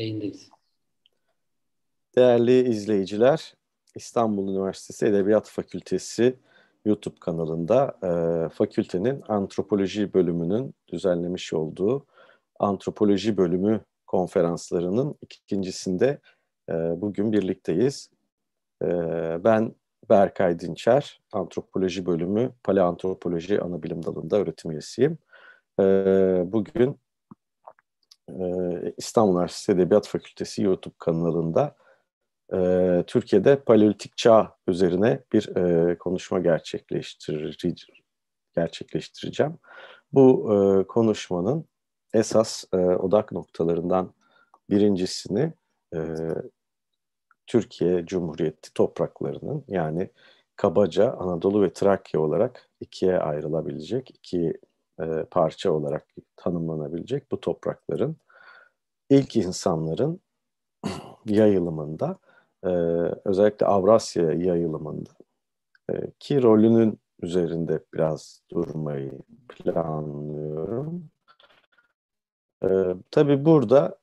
Yayındayız. Değerli izleyiciler, İstanbul Üniversitesi Edebiyat Fakültesi YouTube kanalında e, fakültenin antropoloji bölümünün düzenlemiş olduğu antropoloji bölümü konferanslarının ikincisinde e, bugün birlikteyiz. E, ben Berkay Dinçer, antropoloji bölümü Paleantropoloji Anabilim Dalı'nda öğretim üyesiyim. E, bugün ee, İstanbul Üniversitesi Edebiyat Fakültesi YouTube kanalında ee, Türkiye'de Paleolitik Çağ üzerine bir ee, konuşma gerçekleştireceğim. Bu konuşmanın esas odak noktalarından birincisini Türkiye Cumhuriyeti topraklarının yani kabaca Anadolu ve Trakya olarak ikiye ayrılabilecek, iki e, parça olarak tanımlanabilecek bu toprakların ilk insanların yayılımında e, özellikle Avrasya yayılımında e, ki rolünün üzerinde biraz durmayı planlıyorum. E, tabii burada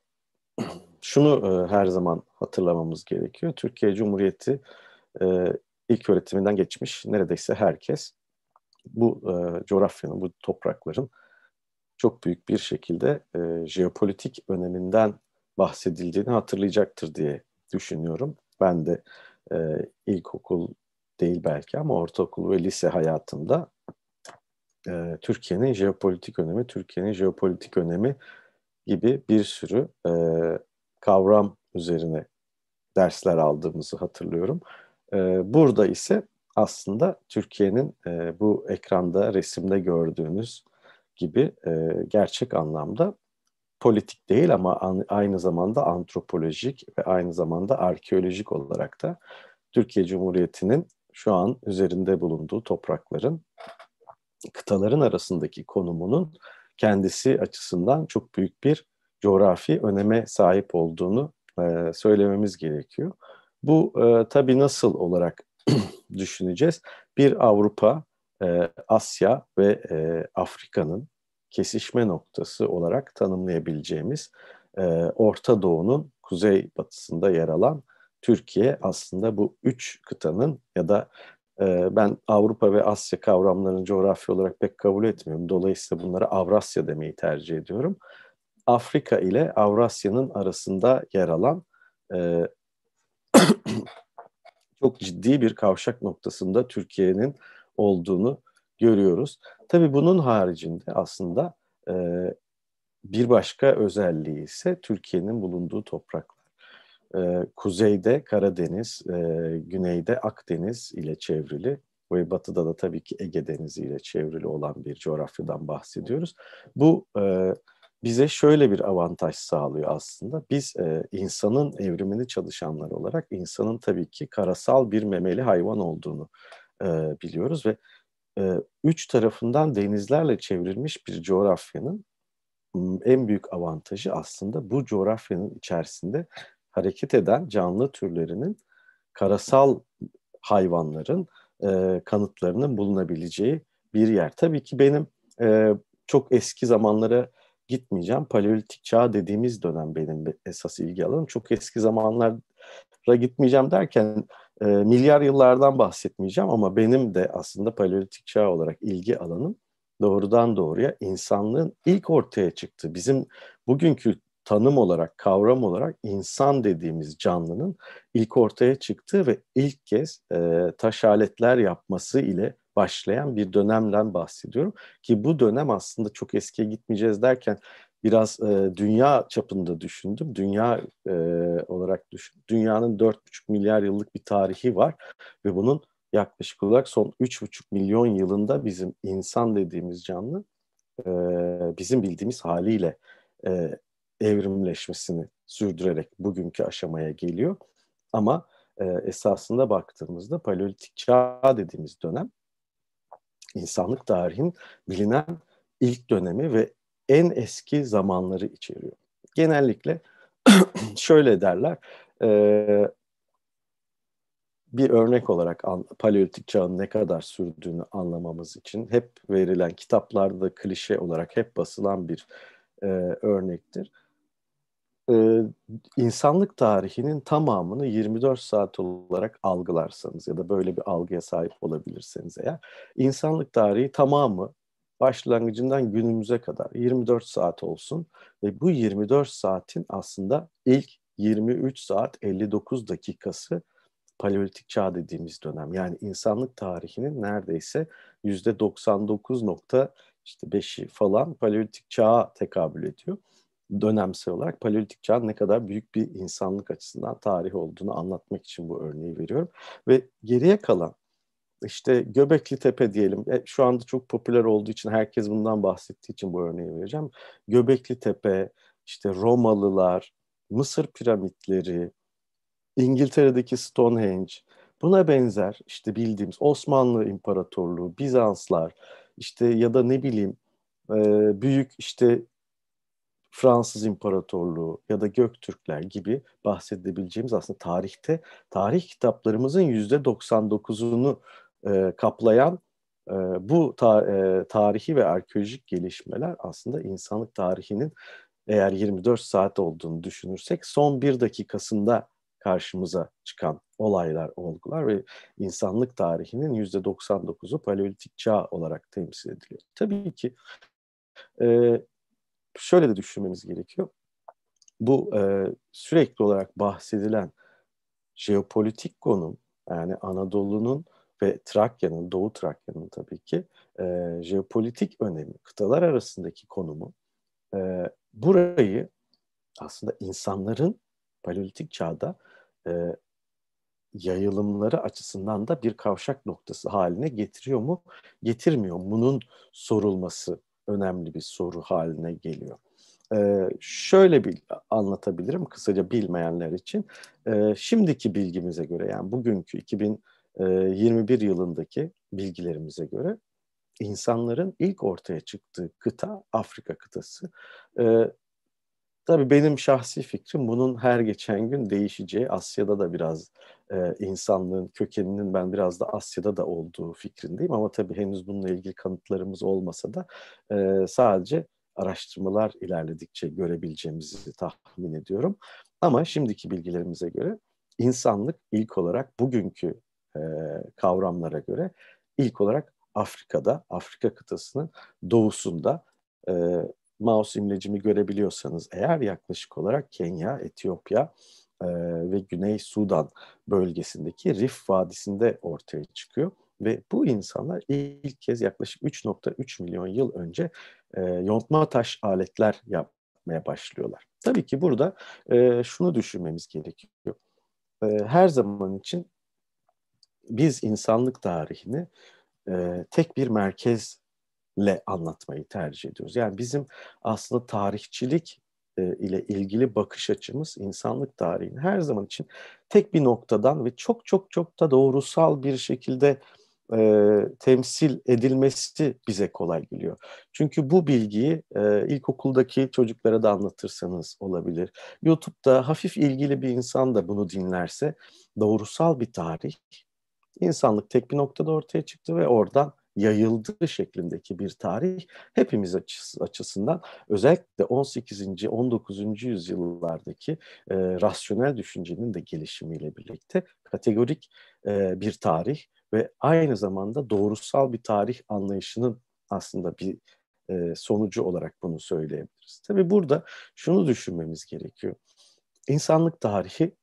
şunu e, her zaman hatırlamamız gerekiyor. Türkiye Cumhuriyeti e, ilk öğretiminden geçmiş neredeyse herkes bu e, coğrafyanın, bu toprakların çok büyük bir şekilde e, jeopolitik öneminden bahsedildiğini hatırlayacaktır diye düşünüyorum. Ben de e, ilkokul değil belki ama ortaokul ve lise hayatımda e, Türkiye'nin jeopolitik önemi, Türkiye'nin jeopolitik önemi gibi bir sürü e, kavram üzerine dersler aldığımızı hatırlıyorum. E, burada ise aslında Türkiye'nin e, bu ekranda, resimde gördüğünüz gibi e, gerçek anlamda politik değil ama an, aynı zamanda antropolojik ve aynı zamanda arkeolojik olarak da Türkiye Cumhuriyeti'nin şu an üzerinde bulunduğu toprakların kıtaların arasındaki konumunun kendisi açısından çok büyük bir coğrafi öneme sahip olduğunu e, söylememiz gerekiyor. Bu e, tabii nasıl olarak düşüneceğiz. Bir Avrupa, e, Asya ve e, Afrika'nın kesişme noktası olarak tanımlayabileceğimiz e, Orta Doğu'nun kuzey batısında yer alan Türkiye aslında bu üç kıtanın ya da e, ben Avrupa ve Asya kavramlarını coğrafya olarak pek kabul etmiyorum. Dolayısıyla bunlara Avrasya demeyi tercih ediyorum. Afrika ile Avrasya'nın arasında yer alan e, çok ciddi bir kavşak noktasında Türkiye'nin olduğunu görüyoruz. Tabii bunun haricinde aslında e, bir başka özelliği ise Türkiye'nin bulunduğu topraklar. E, kuzeyde Karadeniz, e, güneyde Akdeniz ile çevrili ve batıda da tabii ki Ege Denizi ile çevrili olan bir coğrafyadan bahsediyoruz. Bu e, bize şöyle bir avantaj sağlıyor aslında. Biz e, insanın evrimini çalışanlar olarak insanın tabii ki karasal bir memeli hayvan olduğunu e, biliyoruz ve e, üç tarafından denizlerle çevrilmiş bir coğrafyanın en büyük avantajı aslında bu coğrafyanın içerisinde hareket eden canlı türlerinin karasal hayvanların e, kanıtlarının bulunabileceği bir yer. Tabii ki benim e, çok eski zamanlara gitmeyeceğim. Paleolitik çağ dediğimiz dönem benim esas ilgi alanım. Çok eski zamanlara gitmeyeceğim derken e, milyar yıllardan bahsetmeyeceğim ama benim de aslında paleolitik çağ olarak ilgi alanım doğrudan doğruya insanlığın ilk ortaya çıktığı, bizim bugünkü tanım olarak, kavram olarak insan dediğimiz canlının ilk ortaya çıktığı ve ilk kez e, taş aletler yapması ile başlayan bir dönemden bahsediyorum. Ki bu dönem aslında çok eskiye gitmeyeceğiz derken biraz e, dünya çapında düşündüm. Dünya e, olarak düşün. Dünyanın 4,5 milyar yıllık bir tarihi var ve bunun yaklaşık olarak son 3,5 milyon yılında bizim insan dediğimiz canlı e, bizim bildiğimiz haliyle e, evrimleşmesini sürdürerek bugünkü aşamaya geliyor. Ama e, esasında baktığımızda paleolitik çağ dediğimiz dönem insanlık tarihin bilinen ilk dönemi ve en eski zamanları içeriyor. Genellikle şöyle derler, e, bir örnek olarak paleolitik çağın ne kadar sürdüğünü anlamamız için hep verilen kitaplarda klişe olarak hep basılan bir e, örnektir e, insanlık tarihinin tamamını 24 saat olarak algılarsanız ya da böyle bir algıya sahip olabilirseniz eğer insanlık tarihi tamamı başlangıcından günümüze kadar 24 saat olsun ve bu 24 saatin aslında ilk 23 saat 59 dakikası paleolitik çağ dediğimiz dönem. Yani insanlık tarihinin neredeyse yüzde 99 nokta işte 5'i falan paleolitik çağa tekabül ediyor dönemsel olarak paleolitik çağın ne kadar büyük bir insanlık açısından tarih olduğunu anlatmak için bu örneği veriyorum. Ve geriye kalan işte Göbekli Tepe diyelim. E, şu anda çok popüler olduğu için herkes bundan bahsettiği için bu örneği vereceğim. Göbekli Tepe, işte Romalılar, Mısır piramitleri, İngiltere'deki Stonehenge, buna benzer işte bildiğimiz Osmanlı İmparatorluğu, Bizanslar, işte ya da ne bileyim e, büyük işte Fransız İmparatorluğu ya da Göktürkler gibi bahsedebileceğimiz aslında tarihte tarih kitaplarımızın yüzde 99'unu e, kaplayan e, bu ta, e, tarihi ve arkeolojik gelişmeler aslında insanlık tarihinin eğer 24 saat olduğunu düşünürsek son bir dakikasında karşımıza çıkan olaylar, olgular ve insanlık tarihinin yüzde 99'u paleolitik çağ olarak temsil ediliyor. Tabii ki e, şöyle de düşünmemiz gerekiyor. Bu e, sürekli olarak bahsedilen jeopolitik konum yani Anadolu'nun ve Trakya'nın, Doğu Trakya'nın tabii ki e, jeopolitik önemi, kıtalar arasındaki konumu e, burayı aslında insanların paleolitik çağda e, yayılımları açısından da bir kavşak noktası haline getiriyor mu, getirmiyor mu? Bunun sorulması önemli bir soru haline geliyor. Ee, şöyle bir anlatabilirim kısaca bilmeyenler için. Ee, şimdiki bilgimize göre yani bugünkü 2021 e, yılındaki bilgilerimize göre insanların ilk ortaya çıktığı kıta Afrika kıtası. Ee, Tabii benim şahsi fikrim bunun her geçen gün değişeceği. Asya'da da biraz e, insanlığın kökeninin ben biraz da Asya'da da olduğu fikrindeyim. Ama tabii henüz bununla ilgili kanıtlarımız olmasa da e, sadece araştırmalar ilerledikçe görebileceğimizi tahmin ediyorum. Ama şimdiki bilgilerimize göre insanlık ilk olarak bugünkü e, kavramlara göre ilk olarak Afrika'da, Afrika kıtasının doğusunda e, mouse imlecimi görebiliyorsanız eğer yaklaşık olarak Kenya, Etiyopya e, ve Güney Sudan bölgesindeki Rif Vadisi'nde ortaya çıkıyor. Ve bu insanlar ilk kez yaklaşık 3.3 milyon yıl önce e, yontma taş aletler yapmaya başlıyorlar. Tabii ki burada e, şunu düşünmemiz gerekiyor. E, her zaman için biz insanlık tarihini e, tek bir merkez le anlatmayı tercih ediyoruz. Yani bizim aslında tarihçilik e, ile ilgili bakış açımız insanlık tarihinin her zaman için tek bir noktadan ve çok çok çok da doğrusal bir şekilde e, temsil edilmesi bize kolay geliyor. Çünkü bu bilgiyi e, ilkokuldaki çocuklara da anlatırsanız olabilir. YouTube'da hafif ilgili bir insan da bunu dinlerse doğrusal bir tarih. İnsanlık tek bir noktada ortaya çıktı ve oradan yayıldı şeklindeki bir tarih hepimiz açısından özellikle 18. 19. yüzyıllardaki e, rasyonel düşüncenin de gelişimiyle birlikte kategorik e, bir tarih ve aynı zamanda doğrusal bir tarih anlayışının aslında bir e, sonucu olarak bunu söyleyebiliriz. Tabi burada şunu düşünmemiz gerekiyor. İnsanlık tarihi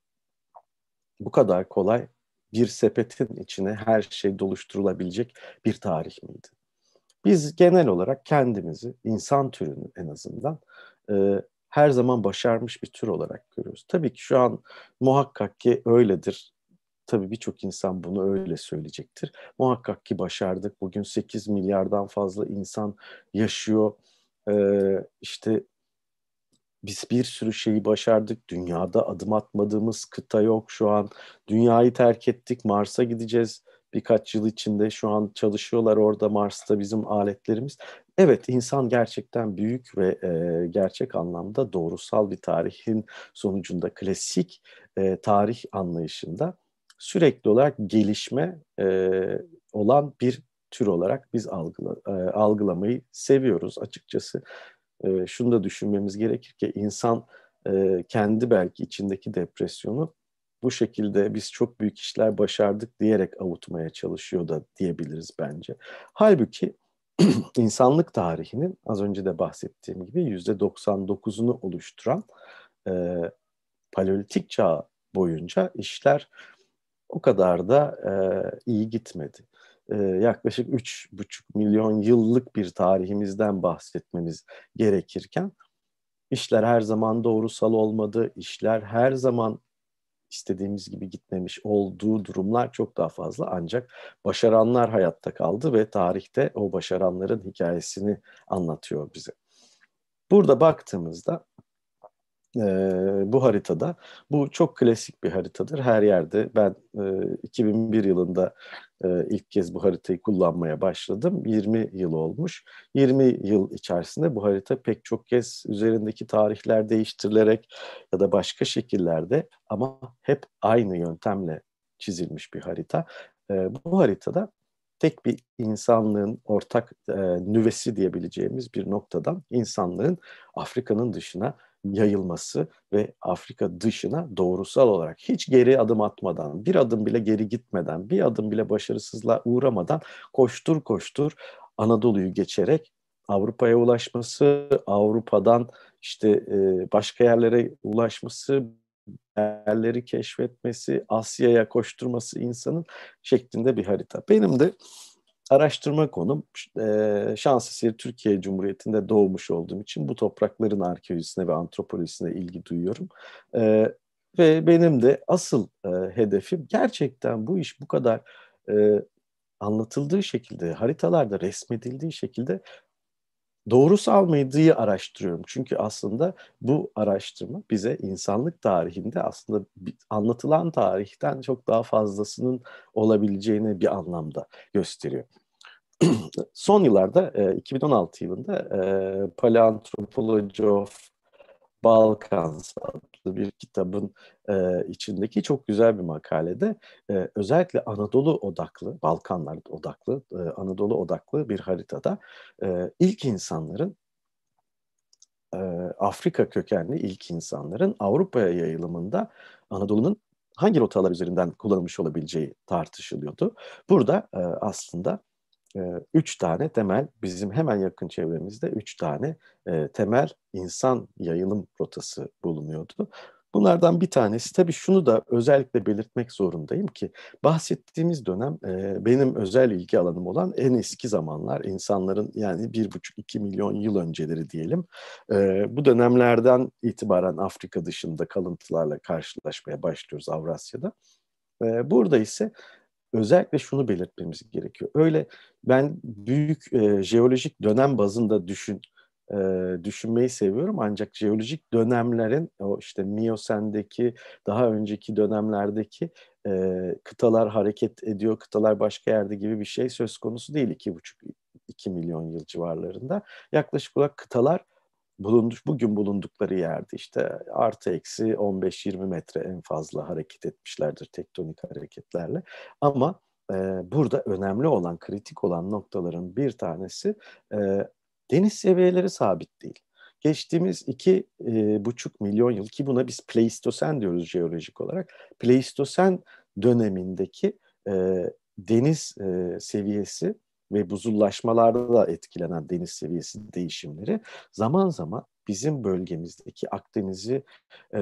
bu kadar kolay bir sepetin içine her şey doluşturulabilecek bir tarih miydi? Biz genel olarak kendimizi, insan türünü en azından e, her zaman başarmış bir tür olarak görüyoruz. Tabii ki şu an muhakkak ki öyledir. Tabii birçok insan bunu öyle söyleyecektir. Muhakkak ki başardık. Bugün 8 milyardan fazla insan yaşıyor. Ee, işte biz bir sürü şeyi başardık. Dünyada adım atmadığımız kıta yok şu an. Dünyayı terk ettik. Mars'a gideceğiz birkaç yıl içinde. Şu an çalışıyorlar orada Mars'ta bizim aletlerimiz. Evet insan gerçekten büyük ve e, gerçek anlamda doğrusal bir tarihin sonucunda klasik e, tarih anlayışında sürekli olarak gelişme e, olan bir tür olarak biz algıla, e, algılamayı seviyoruz açıkçası e, şunu da düşünmemiz gerekir ki insan e, kendi belki içindeki depresyonu bu şekilde biz çok büyük işler başardık diyerek avutmaya çalışıyor da diyebiliriz bence. Halbuki insanlık tarihinin az önce de bahsettiğim gibi yüzde 99'unu oluşturan e, paleolitik çağ boyunca işler o kadar da e, iyi gitmedi e, yaklaşık 3,5 milyon yıllık bir tarihimizden bahsetmemiz gerekirken işler her zaman doğrusal olmadı, işler her zaman istediğimiz gibi gitmemiş olduğu durumlar çok daha fazla ancak başaranlar hayatta kaldı ve tarihte o başaranların hikayesini anlatıyor bize. Burada baktığımızda e, bu haritada, bu çok klasik bir haritadır. Her yerde ben e, 2001 yılında e, ilk kez bu haritayı kullanmaya başladım. 20 yıl olmuş. 20 yıl içerisinde bu harita pek çok kez üzerindeki tarihler değiştirilerek ya da başka şekillerde ama hep aynı yöntemle çizilmiş bir harita. E, bu haritada tek bir insanlığın ortak e, nüvesi diyebileceğimiz bir noktadan insanlığın Afrika'nın dışına yayılması ve Afrika dışına doğrusal olarak hiç geri adım atmadan, bir adım bile geri gitmeden, bir adım bile başarısızlığa uğramadan koştur koştur Anadolu'yu geçerek Avrupa'ya ulaşması, Avrupa'dan işte e, başka yerlere ulaşması, yerleri keşfetmesi, Asya'ya koşturması insanın şeklinde bir harita. Benim de araştırma konum e, şans eseri Türkiye Cumhuriyeti'nde doğmuş olduğum için bu toprakların arkeolojisine ve antropolojisine ilgi duyuyorum. E, ve benim de asıl e, hedefim gerçekten bu iş bu kadar e, anlatıldığı şekilde, haritalarda resmedildiği şekilde doğrusal medyayı araştırıyorum. Çünkü aslında bu araştırma bize insanlık tarihinde aslında anlatılan tarihten çok daha fazlasının olabileceğini bir anlamda gösteriyor. Son yıllarda 2016 e, yılında e, Paleontropology of Balkans başlıklı bir kitabın e, içindeki çok güzel bir makalede e, özellikle Anadolu odaklı, Balkanlar odaklı, e, Anadolu odaklı bir haritada e, ilk insanların e, Afrika kökenli ilk insanların Avrupa'ya yayılımında Anadolu'nun hangi rotalar üzerinden kullanılmış olabileceği tartışılıyordu. Burada e, aslında ee, üç tane temel, bizim hemen yakın çevremizde üç tane e, temel insan yayılım rotası bulunuyordu. Bunlardan bir tanesi tabii şunu da özellikle belirtmek zorundayım ki bahsettiğimiz dönem e, benim özel ilgi alanım olan en eski zamanlar insanların yani bir buçuk iki milyon yıl önceleri diyelim. E, bu dönemlerden itibaren Afrika dışında kalıntılarla karşılaşmaya başlıyoruz Avrasya'da. E, burada ise özellikle şunu belirtmemiz gerekiyor. Öyle ben büyük e, jeolojik dönem bazında düşün e, düşünmeyi seviyorum ancak jeolojik dönemlerin o işte Miyosen'deki daha önceki dönemlerdeki e, kıtalar hareket ediyor, kıtalar başka yerde gibi bir şey söz konusu değil iki buçuk iki milyon yıl civarlarında. Yaklaşık olarak kıtalar bulunduk, bugün bulundukları yerde işte artı eksi 15-20 metre en fazla hareket etmişlerdir tektonik hareketlerle. Ama e, burada önemli olan, kritik olan noktaların bir tanesi e, deniz seviyeleri sabit değil. Geçtiğimiz iki e, buçuk milyon yıl ki buna biz Pleistosen diyoruz jeolojik olarak. Pleistosen dönemindeki e, deniz e, seviyesi ve buzullaşmalarda da etkilenen deniz seviyesi değişimleri zaman zaman bizim bölgemizdeki Akdeniz'i e,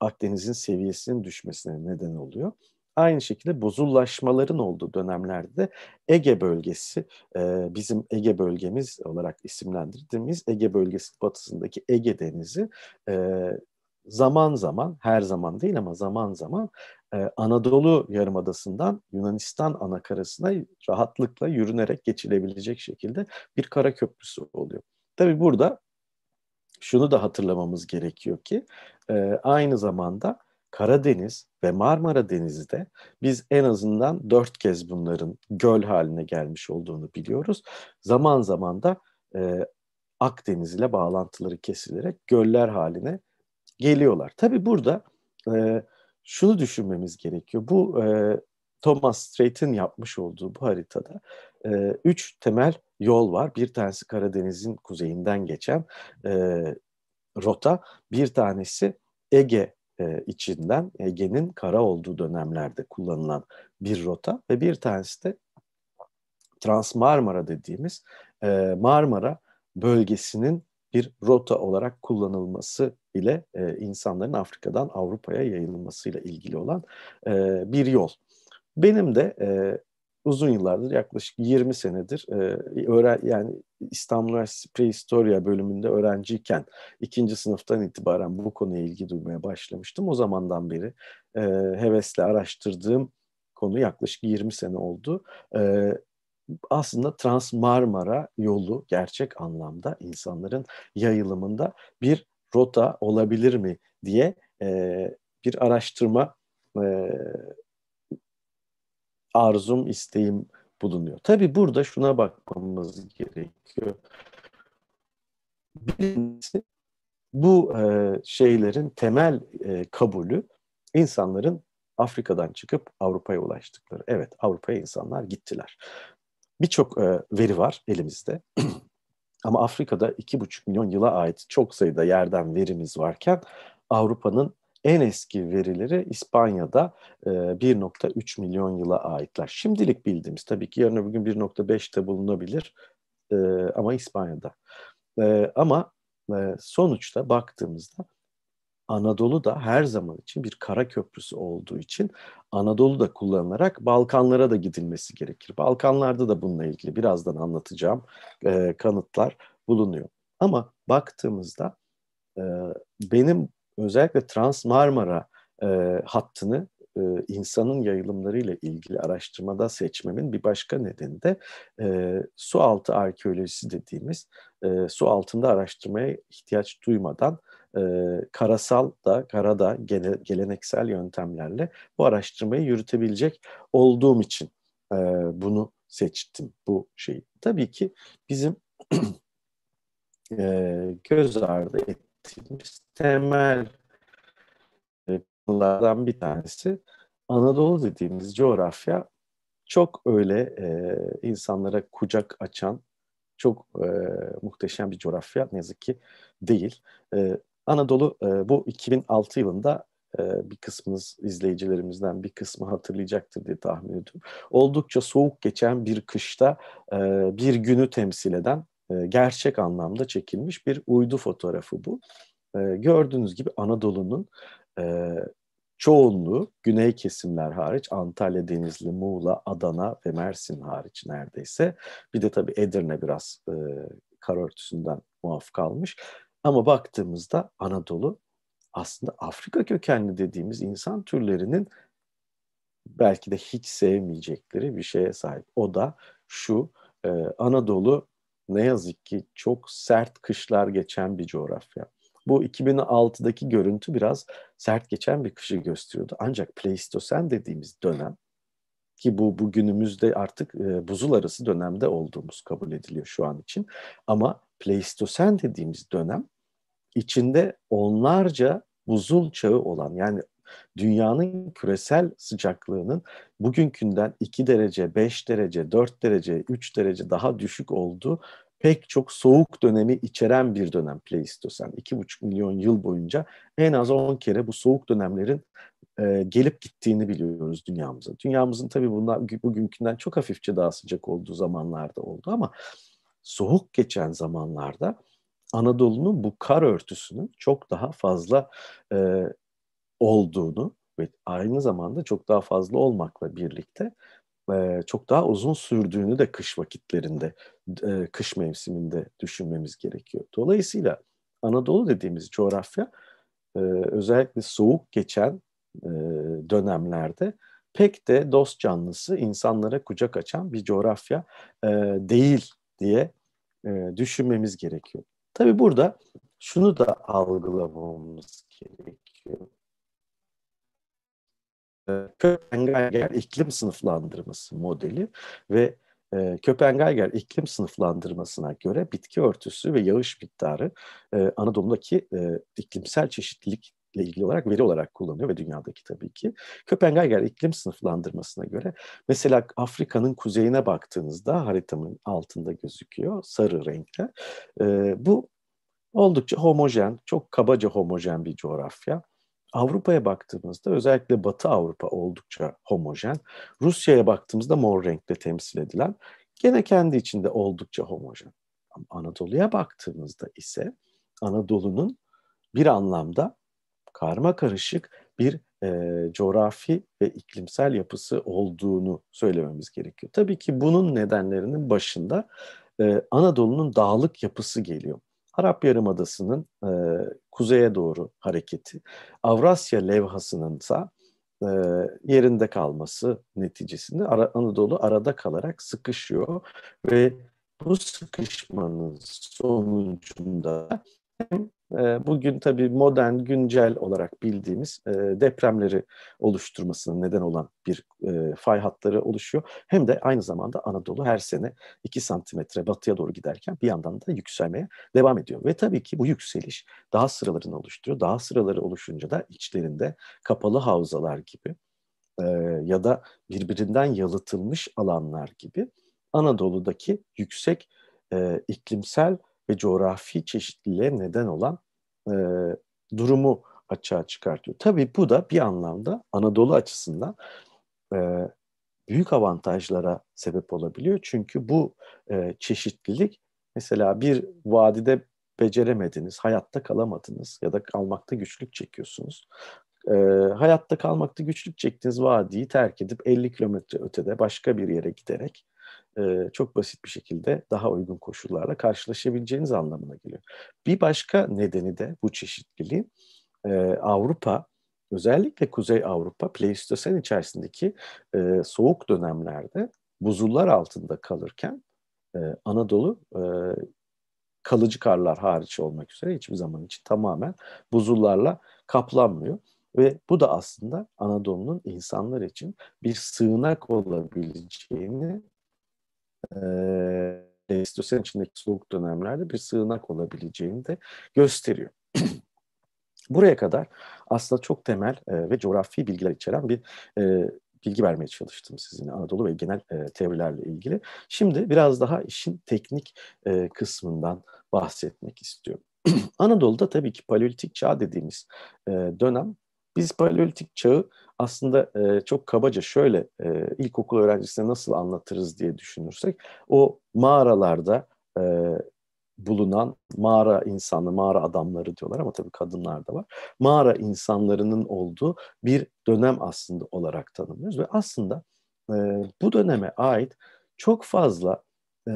Akdeniz'in seviyesinin düşmesine neden oluyor. Aynı şekilde buzullaşmaların olduğu dönemlerde Ege bölgesi, e, bizim Ege bölgemiz olarak isimlendirdiğimiz Ege bölgesi batısındaki Ege Denizi e, zaman zaman, her zaman değil ama zaman zaman e, Anadolu Yarımadası'ndan Yunanistan anakarasına rahatlıkla yürünerek geçilebilecek şekilde bir kara köprüsü oluyor. Tabii burada şunu da hatırlamamız gerekiyor ki e, aynı zamanda Karadeniz ve Marmara Denizi'de biz en azından dört kez bunların göl haline gelmiş olduğunu biliyoruz. Zaman zaman da e, Akdeniz ile bağlantıları kesilerek göller haline geliyorlar. Tabii burada e, şunu düşünmemiz gerekiyor. Bu e, Thomas Straight'in yapmış olduğu bu haritada e, üç temel yol var. Bir tanesi Karadeniz'in kuzeyinden geçen e, rota, bir tanesi Ege e, içinden Ege'nin kara olduğu dönemlerde kullanılan bir rota ve bir tanesi de Transmarmara dediğimiz e, Marmara bölgesinin bir rota olarak kullanılması ile e, insanların Afrika'dan Avrupa'ya yayılmasıyla ilgili olan e, bir yol. Benim de e, uzun yıllardır yaklaşık 20 senedir e, öğren yani İstanbul Üniversitesi Prehistoria bölümünde öğrenciyken ikinci sınıftan itibaren bu konuya ilgi duymaya başlamıştım. O zamandan beri e, hevesle araştırdığım konu yaklaşık 20 sene oldu. E, aslında Trans Marmara yolu gerçek anlamda insanların yayılımında bir rota olabilir mi diye e, bir araştırma e, arzum, isteğim bulunuyor. Tabi burada şuna bakmamız gerekiyor. Birincisi bu e, şeylerin temel e, kabulü insanların Afrika'dan çıkıp Avrupa'ya ulaştıkları. Evet Avrupa'ya insanlar gittiler. Birçok e, veri var elimizde. Ama Afrika'da 2,5 milyon yıla ait çok sayıda yerden verimiz varken Avrupa'nın en eski verileri İspanya'da 1.3 milyon yıla aitler. Şimdilik bildiğimiz tabii ki yarın öbür gün 1.5'te bulunabilir ama İspanya'da. Ama sonuçta baktığımızda Anadolu da her zaman için bir kara köprüsü olduğu için Anadolu da kullanılarak Balkanlara da gidilmesi gerekir. Balkanlarda da bununla ilgili birazdan anlatacağım e, kanıtlar bulunuyor. Ama baktığımızda e, benim özellikle Trans Marmara e, hattını e, insanın yayılımlarıyla ilgili araştırmada seçmemin bir başka nedeni de e, su altı arkeolojisi dediğimiz e, su altında araştırmaya ihtiyaç duymadan e, karasal da karada gene, geleneksel yöntemlerle bu araştırmayı yürütebilecek olduğum için e, bunu seçtim bu şeyi. Tabii ki bizim e, göz ardı ettiğimiz temel konulardan bir tanesi. Anadolu dediğimiz coğrafya çok öyle e, insanlara kucak açan, çok e, muhteşem bir coğrafya ne yazık ki değil. E, Anadolu e, bu 2006 yılında e, bir kısmınız izleyicilerimizden bir kısmı hatırlayacaktır diye tahmin ediyorum. Oldukça soğuk geçen bir kışta e, bir günü temsil eden e, gerçek anlamda çekilmiş bir uydu fotoğrafı bu. E, gördüğünüz gibi Anadolu'nun e, çoğunluğu güney kesimler hariç Antalya, Denizli, Muğla, Adana ve Mersin hariç neredeyse. Bir de tabii Edirne biraz e, kar örtüsünden muaf kalmış. Ama baktığımızda Anadolu aslında Afrika kökenli dediğimiz insan türlerinin belki de hiç sevmeyecekleri bir şeye sahip. O da şu e, Anadolu ne yazık ki çok sert kışlar geçen bir coğrafya. Bu 2006'daki görüntü biraz sert geçen bir kışı gösteriyordu. Ancak Pleistosen dediğimiz dönem ki bu bugünümüzde artık e, buzul arası dönemde olduğumuz kabul ediliyor şu an için. Ama Pleistosen dediğimiz dönem içinde onlarca buzul çağı olan yani dünyanın küresel sıcaklığının bugünkünden 2 derece, 5 derece, 4 derece, 3 derece daha düşük olduğu pek çok soğuk dönemi içeren bir dönem Pleistosen. 2,5 milyon yıl boyunca en az 10 kere bu soğuk dönemlerin e, gelip gittiğini biliyoruz dünyamıza. Dünyamızın tabii bundan, bugünkünden çok hafifçe daha sıcak olduğu zamanlarda oldu ama soğuk geçen zamanlarda Anadolu'nun bu kar örtüsünün çok daha fazla e, olduğunu ve aynı zamanda çok daha fazla olmakla birlikte çok daha uzun sürdüğünü de kış vakitlerinde, kış mevsiminde düşünmemiz gerekiyor. Dolayısıyla Anadolu dediğimiz coğrafya özellikle soğuk geçen dönemlerde pek de dost canlısı insanlara kucak açan bir coğrafya değil diye düşünmemiz gerekiyor. Tabii burada şunu da algılamamız gerekiyor. Ee, Köpengayger iklim sınıflandırması modeli ve e, Köpengayger iklim sınıflandırmasına göre bitki örtüsü ve yağış miktarı e, Anadolu'daki e, iklimsel çeşitlilikle ilgili olarak veri olarak kullanıyor ve dünyadaki tabii ki. Köpengayger iklim sınıflandırmasına göre mesela Afrika'nın kuzeyine baktığınızda haritamın altında gözüküyor sarı renkte. E, bu oldukça homojen, çok kabaca homojen bir coğrafya. Avrupa'ya baktığımızda özellikle Batı Avrupa oldukça homojen. Rusya'ya baktığımızda mor renkle temsil edilen gene kendi içinde oldukça homojen. Ama Anadolu'ya baktığımızda ise Anadolu'nun bir anlamda karma karışık bir e, coğrafi ve iklimsel yapısı olduğunu söylememiz gerekiyor. Tabii ki bunun nedenlerinin başında e, Anadolu'nun dağlık yapısı geliyor. Arap Yarımadası'nın e, kuzeye doğru hareketi, Avrasya levhasının da e, yerinde kalması neticesinde Ara, Anadolu arada kalarak sıkışıyor ve bu sıkışmanın sonucunda deprem bugün tabii modern, güncel olarak bildiğimiz e, depremleri oluşturmasına neden olan bir e, fay hatları oluşuyor. Hem de aynı zamanda Anadolu her sene 2 santimetre batıya doğru giderken bir yandan da yükselmeye devam ediyor. Ve tabii ki bu yükseliş daha sıralarını oluşturuyor. Daha sıraları oluşunca da içlerinde kapalı havzalar gibi e, ya da birbirinden yalıtılmış alanlar gibi Anadolu'daki yüksek iklimsel ve coğrafi çeşitliliğe neden olan e, durumu açığa çıkartıyor. Tabii bu da bir anlamda Anadolu açısından e, büyük avantajlara sebep olabiliyor. Çünkü bu e, çeşitlilik mesela bir vadide beceremediniz, hayatta kalamadınız ya da kalmakta güçlük çekiyorsunuz. E, hayatta kalmakta güçlük çektiğiniz vadiyi terk edip 50 kilometre ötede başka bir yere giderek e, çok basit bir şekilde daha uygun koşullarla karşılaşabileceğiniz anlamına geliyor. Bir başka nedeni de bu çeşitliliğin e, Avrupa özellikle Kuzey Avrupa Pleistosen içerisindeki e, soğuk dönemlerde buzullar altında kalırken e, Anadolu e, kalıcı karlar hariç olmak üzere hiçbir zaman için tamamen buzullarla kaplanmıyor. Ve bu da aslında Anadolu'nun insanlar için bir sığınak olabileceğini Pleistosyen içindeki soğuk dönemlerde bir sığınak olabileceğini de gösteriyor. Buraya kadar aslında çok temel e, ve coğrafi bilgiler içeren bir e, bilgi vermeye çalıştım sizinle Anadolu ve genel e, teorilerle ilgili. Şimdi biraz daha işin teknik e, kısmından bahsetmek istiyorum. Anadolu'da tabii ki paleolitik çağ dediğimiz e, dönem biz paleolitik çağı aslında e, çok kabaca şöyle e, ilkokul öğrencisine nasıl anlatırız diye düşünürsek o mağaralarda e, bulunan mağara insanı, mağara adamları diyorlar ama tabii kadınlar da var. Mağara insanlarının olduğu bir dönem aslında olarak tanımlıyoruz ve aslında e, bu döneme ait çok fazla e,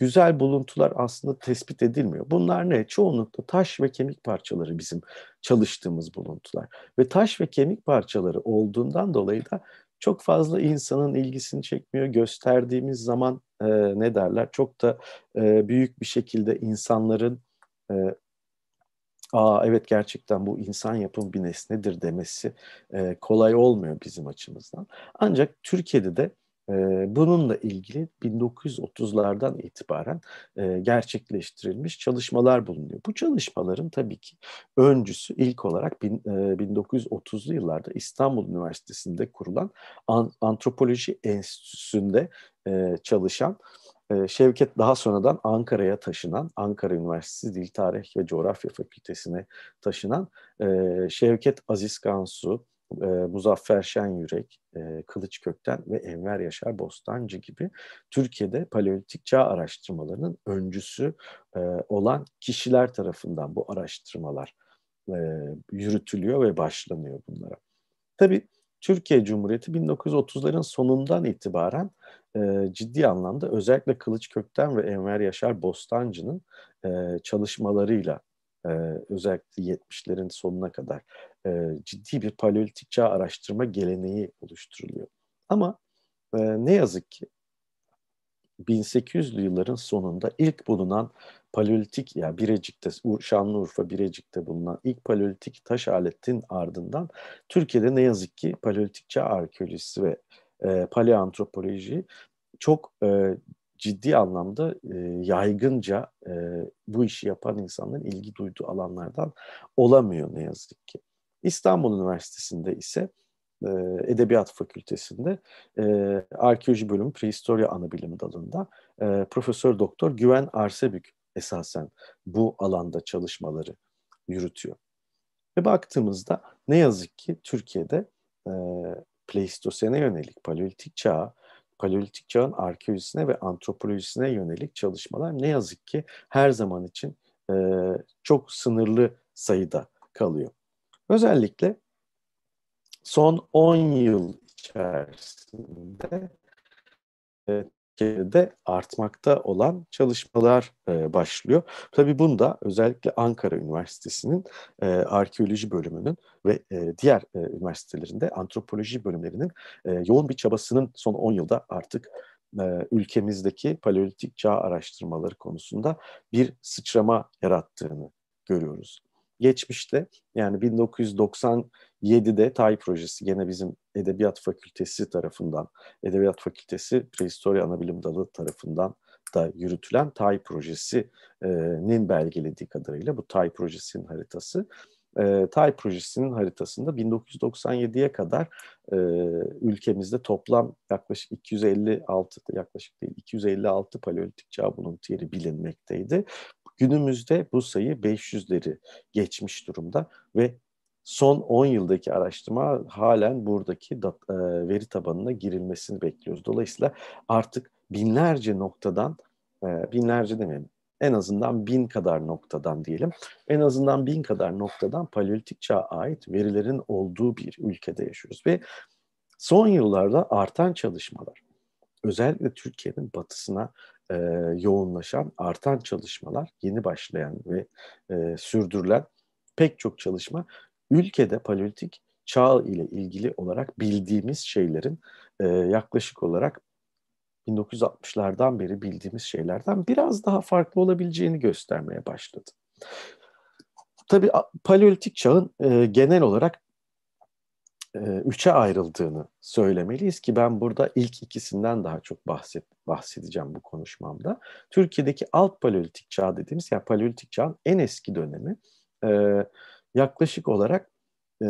güzel buluntular aslında tespit edilmiyor. Bunlar ne? Çoğunlukla taş ve kemik parçaları bizim çalıştığımız buluntular. Ve taş ve kemik parçaları olduğundan dolayı da çok fazla insanın ilgisini çekmiyor. Gösterdiğimiz zaman e, ne derler? Çok da e, büyük bir şekilde insanların e, aa evet gerçekten bu insan yapım bir nesnedir demesi e, kolay olmuyor bizim açımızdan. Ancak Türkiye'de de ee, bununla ilgili 1930'lardan itibaren e, gerçekleştirilmiş çalışmalar bulunuyor. Bu çalışmaların tabii ki öncüsü ilk olarak 1930'lu e, yıllarda İstanbul Üniversitesi'nde kurulan Antropoloji Enstitüsü'nde e, çalışan Şevket daha sonradan Ankara'ya taşınan, Ankara Üniversitesi Dil Tarih ve Coğrafya Fakültesine taşınan Şevket Aziz Kansu, e, Muzaffer Şenyürek, e, Kılıç Kökten ve Enver Yaşar Bostancı gibi Türkiye'de paleolitik çağ araştırmalarının öncüsü e, olan kişiler tarafından bu araştırmalar e, yürütülüyor ve başlanıyor bunlara. Tabii Türkiye Cumhuriyeti 1930'ların sonundan itibaren e, ciddi anlamda özellikle Kılıç Kökten ve Enver Yaşar Bostancı'nın e, çalışmalarıyla e, özellikle 70'lerin sonuna kadar e, ciddi bir paleolitik çağ araştırma geleneği oluşturuluyor. Ama e, ne yazık ki 1800'lü yılların sonunda ilk bulunan paleolitik ya yani Birecik'te Şanlıurfa Birecik'te bulunan ilk paleolitik taş aletin ardından Türkiye'de ne yazık ki paleolitik çağ arkeolojisi ve e, paleantropoloji çok e, ciddi anlamda e, yaygınca e, bu işi yapan insanların ilgi duyduğu alanlardan olamıyor ne yazık ki. İstanbul Üniversitesi'nde ise e, Edebiyat Fakültesi'nde e, arkeoloji bölümü prehistorya anabilim dalında e, Profesör Doktor Güven Arsebük esasen bu alanda çalışmaları yürütüyor. Ve baktığımızda ne yazık ki Türkiye'de e, Pleistosen'e yönelik Paleolitik çağa paleolitik çağın arkeolojisine ve antropolojisine yönelik çalışmalar ne yazık ki her zaman için e, çok sınırlı sayıda kalıyor. Özellikle son 10 yıl içerisinde e, ülkelerde artmakta olan çalışmalar e, başlıyor. Tabii bunda özellikle Ankara Üniversitesi'nin e, arkeoloji bölümünün ve e, diğer e, üniversitelerinde antropoloji bölümlerinin e, yoğun bir çabasının son 10 yılda artık e, ülkemizdeki paleolitik çağ araştırmaları konusunda bir sıçrama yarattığını görüyoruz. Geçmişte yani 1990 7'de Tay projesi gene bizim Edebiyat Fakültesi tarafından, Edebiyat Fakültesi Prehistorya Anabilim Dalı tarafından da yürütülen Tay projesi'nin belgelediği kadarıyla bu Tay projesinin haritası. E, Tay projesinin haritasında 1997'ye kadar e, ülkemizde toplam yaklaşık 256 yaklaşık değil 256 paleolitik çağ buluntiyeri bilinmekteydi. Günümüzde bu sayı 500'leri geçmiş durumda ve son 10 yıldaki araştırma halen buradaki dat, e, veri tabanına girilmesini bekliyoruz. Dolayısıyla artık binlerce noktadan, e, binlerce demeyelim, en azından bin kadar noktadan diyelim, en azından bin kadar noktadan paleolitik çağa ait verilerin olduğu bir ülkede yaşıyoruz. Ve son yıllarda artan çalışmalar, özellikle Türkiye'nin batısına e, yoğunlaşan, artan çalışmalar, yeni başlayan ve e, sürdürülen pek çok çalışma ülkede paleolitik çağ ile ilgili olarak bildiğimiz şeylerin e, yaklaşık olarak 1960'lardan beri bildiğimiz şeylerden biraz daha farklı olabileceğini göstermeye başladı. Tabi paleolitik çağın e, genel olarak e, üçe ayrıldığını söylemeliyiz ki ben burada ilk ikisinden daha çok bahset, bahsedeceğim bu konuşmamda. Türkiye'deki alt paleolitik çağ dediğimiz yani paleolitik çağın en eski dönemi e, yaklaşık olarak e,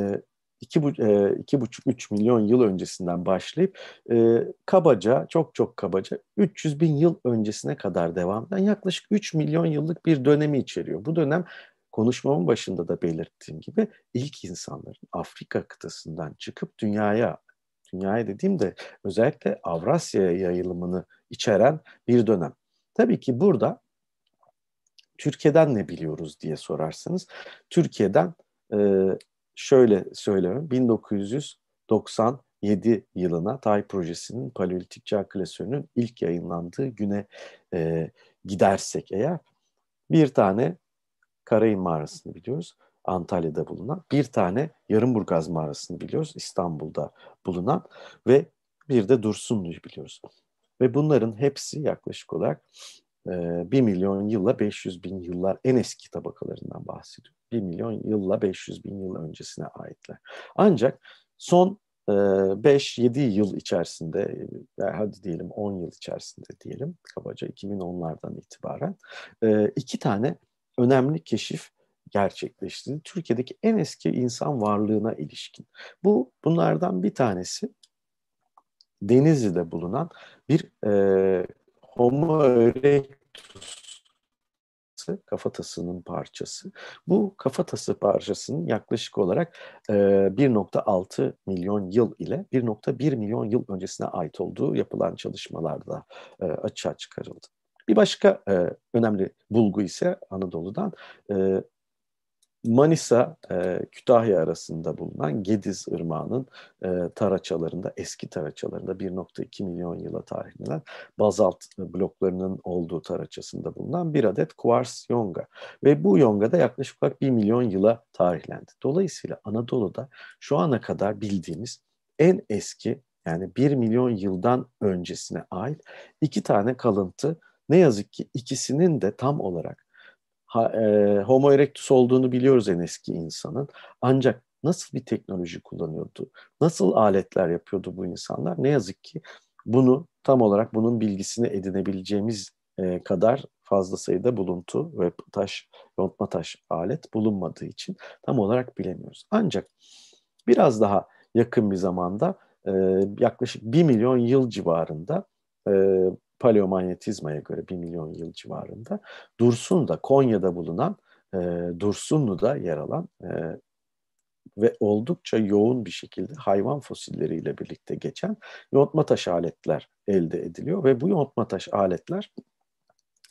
iki, bu, e, iki buçuk üç milyon yıl öncesinden başlayıp e, kabaca çok çok kabaca 300 bin yıl öncesine kadar devam eden yaklaşık 3 milyon yıllık bir dönemi içeriyor. Bu dönem konuşmamın başında da belirttiğim gibi ilk insanların Afrika kıtasından çıkıp dünyaya dünyaya dediğimde özellikle Avrasya yayılımını içeren bir dönem. Tabii ki burada Türkiye'den ne biliyoruz diye sorarsınız. Türkiye'den e, şöyle söylemem 1997 yılına Tay Projesi'nin Paleolitik Çağ klasörünün ilk yayınlandığı güne e, gidersek eğer bir tane Karayın mağarasını biliyoruz. Antalya'da bulunan bir tane Yarımburgaz mağarasını biliyoruz İstanbul'da bulunan ve bir de Dursunlu'yu biliyoruz. Ve bunların hepsi yaklaşık olarak 1 milyon yılla 500 bin yıllar en eski tabakalarından bahsediyor. 1 milyon yılla 500 bin yıl öncesine aitler. Ancak son 5-7 yıl içerisinde, hadi diyelim 10 yıl içerisinde diyelim, kabaca 2010'lardan itibaren iki tane önemli keşif gerçekleşti. Türkiye'deki en eski insan varlığına ilişkin. Bu bunlardan bir tanesi Denizli'de bulunan bir e, Homo erectus kafatasının parçası. Bu kafatası parçasının yaklaşık olarak 1.6 e, milyon yıl ile 1.1 milyon yıl öncesine ait olduğu yapılan çalışmalarda e, açığa çıkarıldı. Bir başka e, önemli bulgu ise Anadolu'dan e, Manisa e, Kütahya arasında bulunan Gediz Irmağı'nın e, taraçalarında, eski taraçalarında 1.2 milyon yıla tarihlenen bazalt bloklarının olduğu taraçasında bulunan bir adet kuvars yonga. Ve bu yonga da yaklaşık olarak 1 milyon yıla tarihlendi. Dolayısıyla Anadolu'da şu ana kadar bildiğimiz en eski yani 1 milyon yıldan öncesine ait iki tane kalıntı ne yazık ki ikisinin de tam olarak ha, e, Homo erectus olduğunu biliyoruz en eski insanın. Ancak nasıl bir teknoloji kullanıyordu? Nasıl aletler yapıyordu bu insanlar? Ne yazık ki bunu tam olarak bunun bilgisini edinebileceğimiz e, kadar fazla sayıda buluntu ve taş, yontma taş alet bulunmadığı için tam olarak bilemiyoruz. Ancak biraz daha yakın bir zamanda e, yaklaşık 1 milyon yıl civarında e, paleomanyetizmaya göre 1 milyon yıl civarında Dursun da Konya'da bulunan e, Dursunlu'da yer alan e, ve oldukça yoğun bir şekilde hayvan fosilleriyle birlikte geçen yontma taş aletler elde ediliyor ve bu yontma taş aletler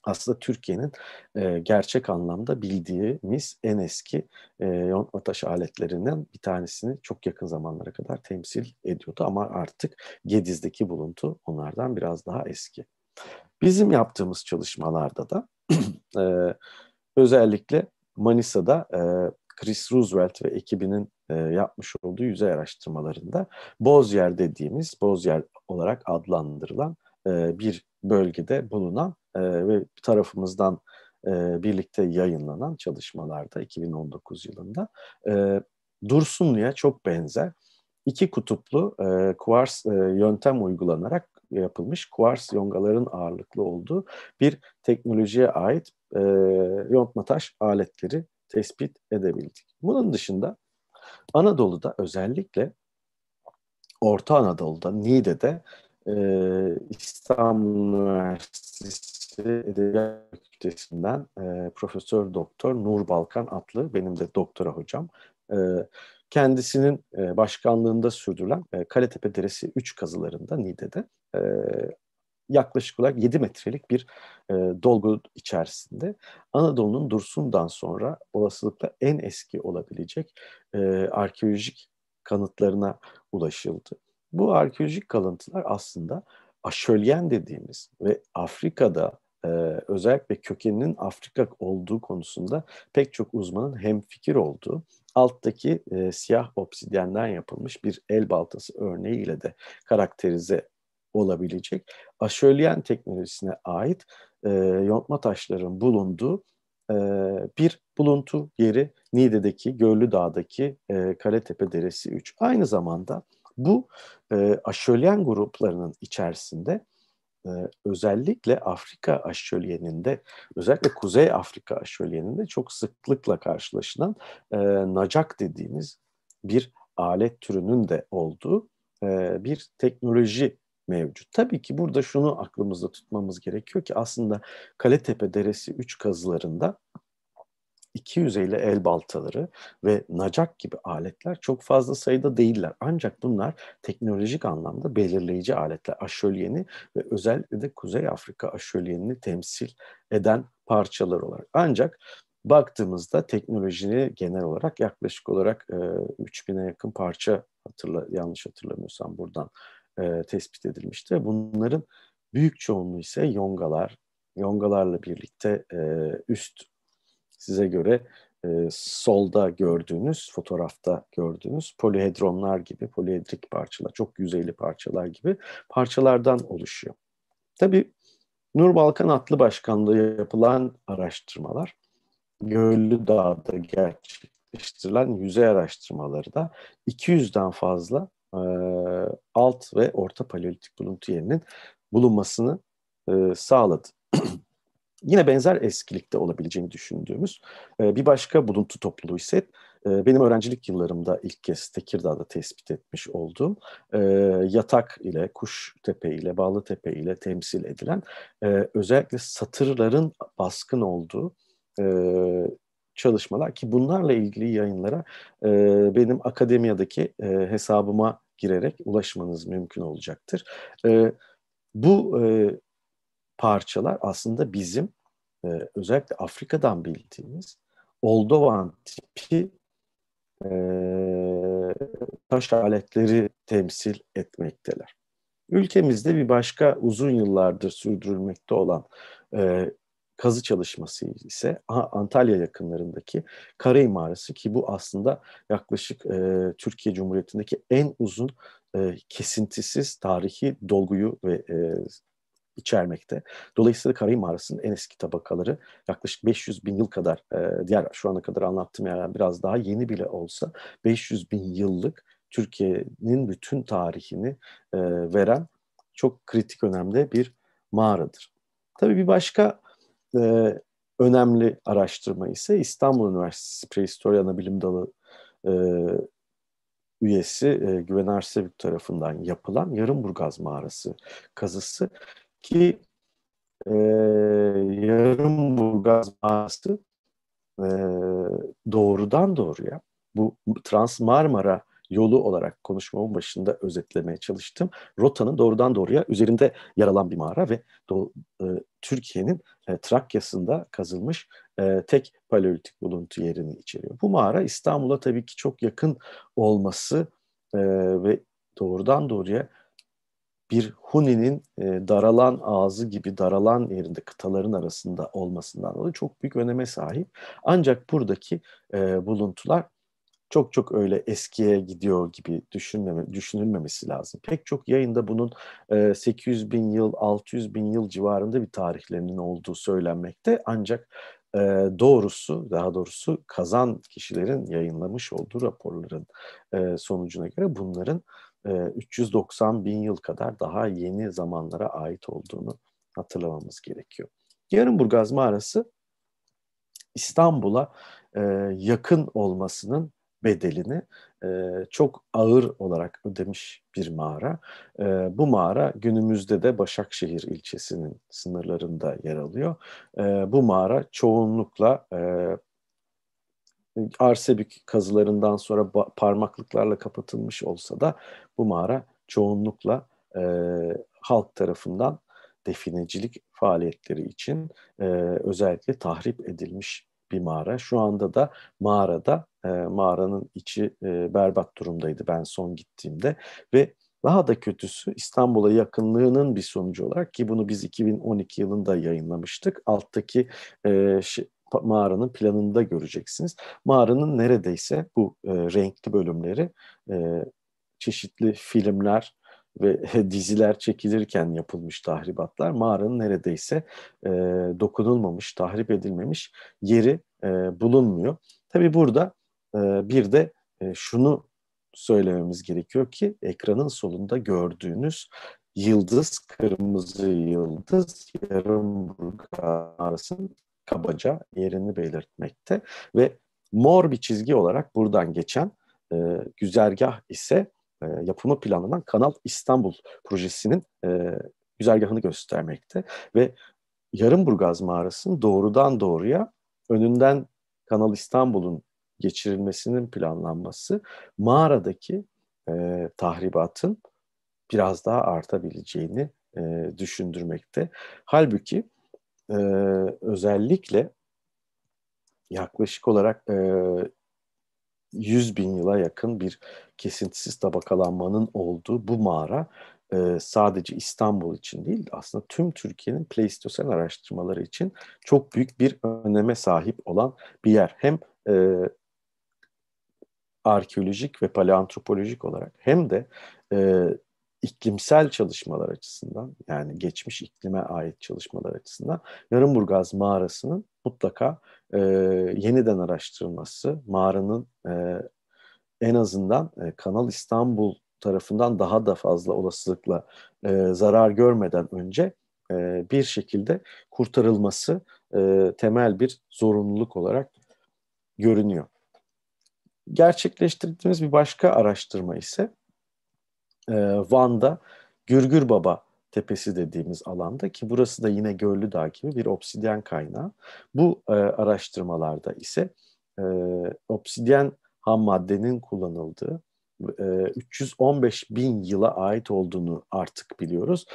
aslında Türkiye'nin e, gerçek anlamda bildiğimiz en eski e, yontma taş aletlerinden bir tanesini çok yakın zamanlara kadar temsil ediyordu ama artık Gediz'deki buluntu onlardan biraz daha eski. Bizim yaptığımız çalışmalarda da e, özellikle Manisa'da e, Chris Roosevelt ve ekibinin e, yapmış olduğu yüzey araştırmalarında Bozyer dediğimiz, Bozyer olarak adlandırılan e, bir bölgede bulunan e, ve tarafımızdan e, birlikte yayınlanan çalışmalarda 2019 yılında e, Dursunlu'ya çok benzer iki kutuplu e, kuvars e, yöntem uygulanarak yapılmış kuars yongaların ağırlıklı olduğu bir teknolojiye ait e, yontma taş aletleri tespit edebildik. Bunun dışında Anadolu'da özellikle Orta Anadolu'da, Niğde'de e, İstanbul Üniversitesi Edebiyat Fakültesinden e, Profesör Doktor Nur Balkan adlı benim de doktora hocam e, kendisinin e, başkanlığında sürdürülen e, Kaletepe Deresi 3 kazılarında Niğde'de e, yaklaşık olarak 7 metrelik bir dolgu içerisinde Anadolu'nun Dursun'dan sonra olasılıkla en eski olabilecek arkeolojik kanıtlarına ulaşıldı. Bu arkeolojik kalıntılar aslında aşölyen dediğimiz ve Afrika'da e, özellikle kökeninin Afrika olduğu konusunda pek çok uzmanın hemfikir olduğu alttaki e, siyah obsidyenden yapılmış bir el baltası örneğiyle de karakterize olabilecek aşölyen teknolojisine ait e, yontma taşların bulunduğu e, bir buluntu yeri Niğde'deki Göllü Dağ'daki e, Kaletepe Deresi 3. Aynı zamanda bu e, aşölyen gruplarının içerisinde ee, özellikle Afrika aşölyeninde, özellikle Kuzey Afrika aşölyeninde çok sıklıkla karşılaşılan e, nacak dediğimiz bir alet türünün de olduğu e, bir teknoloji mevcut. Tabii ki burada şunu aklımızda tutmamız gerekiyor ki aslında Kaletepe Deresi 3 kazılarında iki yüzeyli el baltaları ve nacak gibi aletler çok fazla sayıda değiller. Ancak bunlar teknolojik anlamda belirleyici aletler. Aşölyeni ve özellikle de Kuzey Afrika aşölyenini temsil eden parçalar olarak. Ancak baktığımızda teknolojiyi genel olarak yaklaşık olarak e, 3000'e yakın parça hatırla yanlış hatırlamıyorsam buradan e, tespit edilmişti. Bunların büyük çoğunluğu ise yongalar, yongalarla birlikte e, üst size göre e, solda gördüğünüz, fotoğrafta gördüğünüz polihedronlar gibi, polihedrik parçalar, çok yüzeyli parçalar gibi parçalardan oluşuyor. Tabii Nur Balkan Atlı Başkanlığı yapılan araştırmalar, Göllü Dağ'da gerçekleştirilen yüzey araştırmaları da 200'den fazla e, alt ve orta paleolitik buluntu yerinin bulunmasını e, sağladı. yine benzer eskilikte olabileceğini düşündüğümüz e, bir başka buluntu topluluğu ise e, benim öğrencilik yıllarımda ilk kez Tekirdağ'da tespit etmiş olduğum e, yatak ile, kuş tepe ile, tepe ile temsil edilen e, özellikle satırların baskın olduğu e, çalışmalar ki bunlarla ilgili yayınlara e, benim akademiyadaki e, hesabıma girerek ulaşmanız mümkün olacaktır. E, bu e, parçalar aslında bizim e, özellikle Afrika'dan bildiğimiz Oldovan tipi e, taş aletleri temsil etmekteler. Ülkemizde bir başka uzun yıllardır sürdürülmekte olan e, kazı çalışması ise Antalya yakınlarındaki kara imarası ki bu aslında yaklaşık e, Türkiye Cumhuriyeti'ndeki en uzun e, kesintisiz tarihi dolguyu ve e, içermekte. Dolayısıyla Karayip Mağarası'nın en eski tabakaları yaklaşık 500 bin yıl kadar, e, diğer şu ana kadar anlattığım yerden biraz daha yeni bile olsa 500 bin yıllık Türkiye'nin bütün tarihini e, veren çok kritik önemde bir mağaradır. Tabii bir başka e, önemli araştırma ise İstanbul Üniversitesi Prehistorya Anabilim Dalı e, üyesi e, Güven Arsevik tarafından yapılan Yarımburgaz Mağarası kazısı ki e, Yarımburgaz mağarası e, doğrudan doğruya bu Trans Marmara yolu olarak konuşmamın başında özetlemeye çalıştım. Rotanın doğrudan doğruya üzerinde yer alan bir mağara ve e, Türkiye'nin e, Trakya'sında kazılmış e, tek paleolitik buluntu yerini içeriyor. Bu mağara İstanbul'a tabii ki çok yakın olması e, ve doğrudan doğruya bir Huni'nin e, daralan ağzı gibi daralan yerinde kıtaların arasında olmasından dolayı çok büyük öneme sahip. Ancak buradaki e, buluntular çok çok öyle eskiye gidiyor gibi düşünmeme, düşünülmemesi lazım. Pek çok yayında bunun 800 e, bin yıl, 600 bin yıl civarında bir tarihlerinin olduğu söylenmekte. Ancak e, doğrusu, daha doğrusu kazan kişilerin yayınlamış olduğu raporların e, sonucuna göre bunların 390 bin yıl kadar daha yeni zamanlara ait olduğunu hatırlamamız gerekiyor. Yarınburgaz Mağarası İstanbul'a yakın olmasının bedelini çok ağır olarak ödemiş bir mağara. Bu mağara günümüzde de Başakşehir ilçesinin sınırlarında yer alıyor. Bu mağara çoğunlukla Arsebük kazılarından sonra parmaklıklarla kapatılmış olsa da bu mağara çoğunlukla e, halk tarafından definecilik faaliyetleri için e, özellikle tahrip edilmiş bir mağara. Şu anda da mağarada, e, mağaranın içi e, berbat durumdaydı ben son gittiğimde ve daha da kötüsü İstanbul'a yakınlığının bir sonucu olarak ki bunu biz 2012 yılında yayınlamıştık. Alttaki e, mağaranın planında göreceksiniz. Mağaranın neredeyse bu e, renkli bölümleri e, çeşitli filmler ve diziler çekilirken yapılmış tahribatlar mağaranın neredeyse e, dokunulmamış, tahrip edilmemiş yeri e, bulunmuyor. Tabii burada e, bir de e, şunu söylememiz gerekiyor ki ekranın solunda gördüğünüz yıldız, kırmızı yıldız yarım mağarasının kabaca yerini belirtmekte ve mor bir çizgi olarak buradan geçen e, güzergah ise e, yapımı planlanan Kanal İstanbul projesinin e, güzergahını göstermekte ve Yarımburgaz mağarasının doğrudan doğruya önünden Kanal İstanbul'un geçirilmesinin planlanması mağaradaki e, tahribatın biraz daha artabileceğini e, düşündürmekte. Halbuki e, özellikle yaklaşık olarak e, 100 bin yıla yakın bir kesintisiz tabakalanmanın olduğu bu mağara e, sadece İstanbul için değil aslında tüm Türkiye'nin Pleistosen araştırmaları için çok büyük bir öneme sahip olan bir yer. Hem e, arkeolojik ve paleantropolojik olarak hem de e, iklimsel çalışmalar açısından yani geçmiş iklime ait çalışmalar açısından Yarımburgaz mağarasının mutlaka e, yeniden araştırılması, mağaranın e, en azından e, Kanal İstanbul tarafından daha da fazla olasılıkla e, zarar görmeden önce e, bir şekilde kurtarılması e, temel bir zorunluluk olarak görünüyor. Gerçekleştirdiğimiz bir başka araştırma ise e, Van'da Gürgür Baba Tepesi dediğimiz alanda ki burası da yine Göllü Dağ gibi bir obsidyen kaynağı. Bu e, araştırmalarda ise e, obsidyen ham maddenin kullanıldığı 315 e, bin yıla ait olduğunu artık biliyoruz.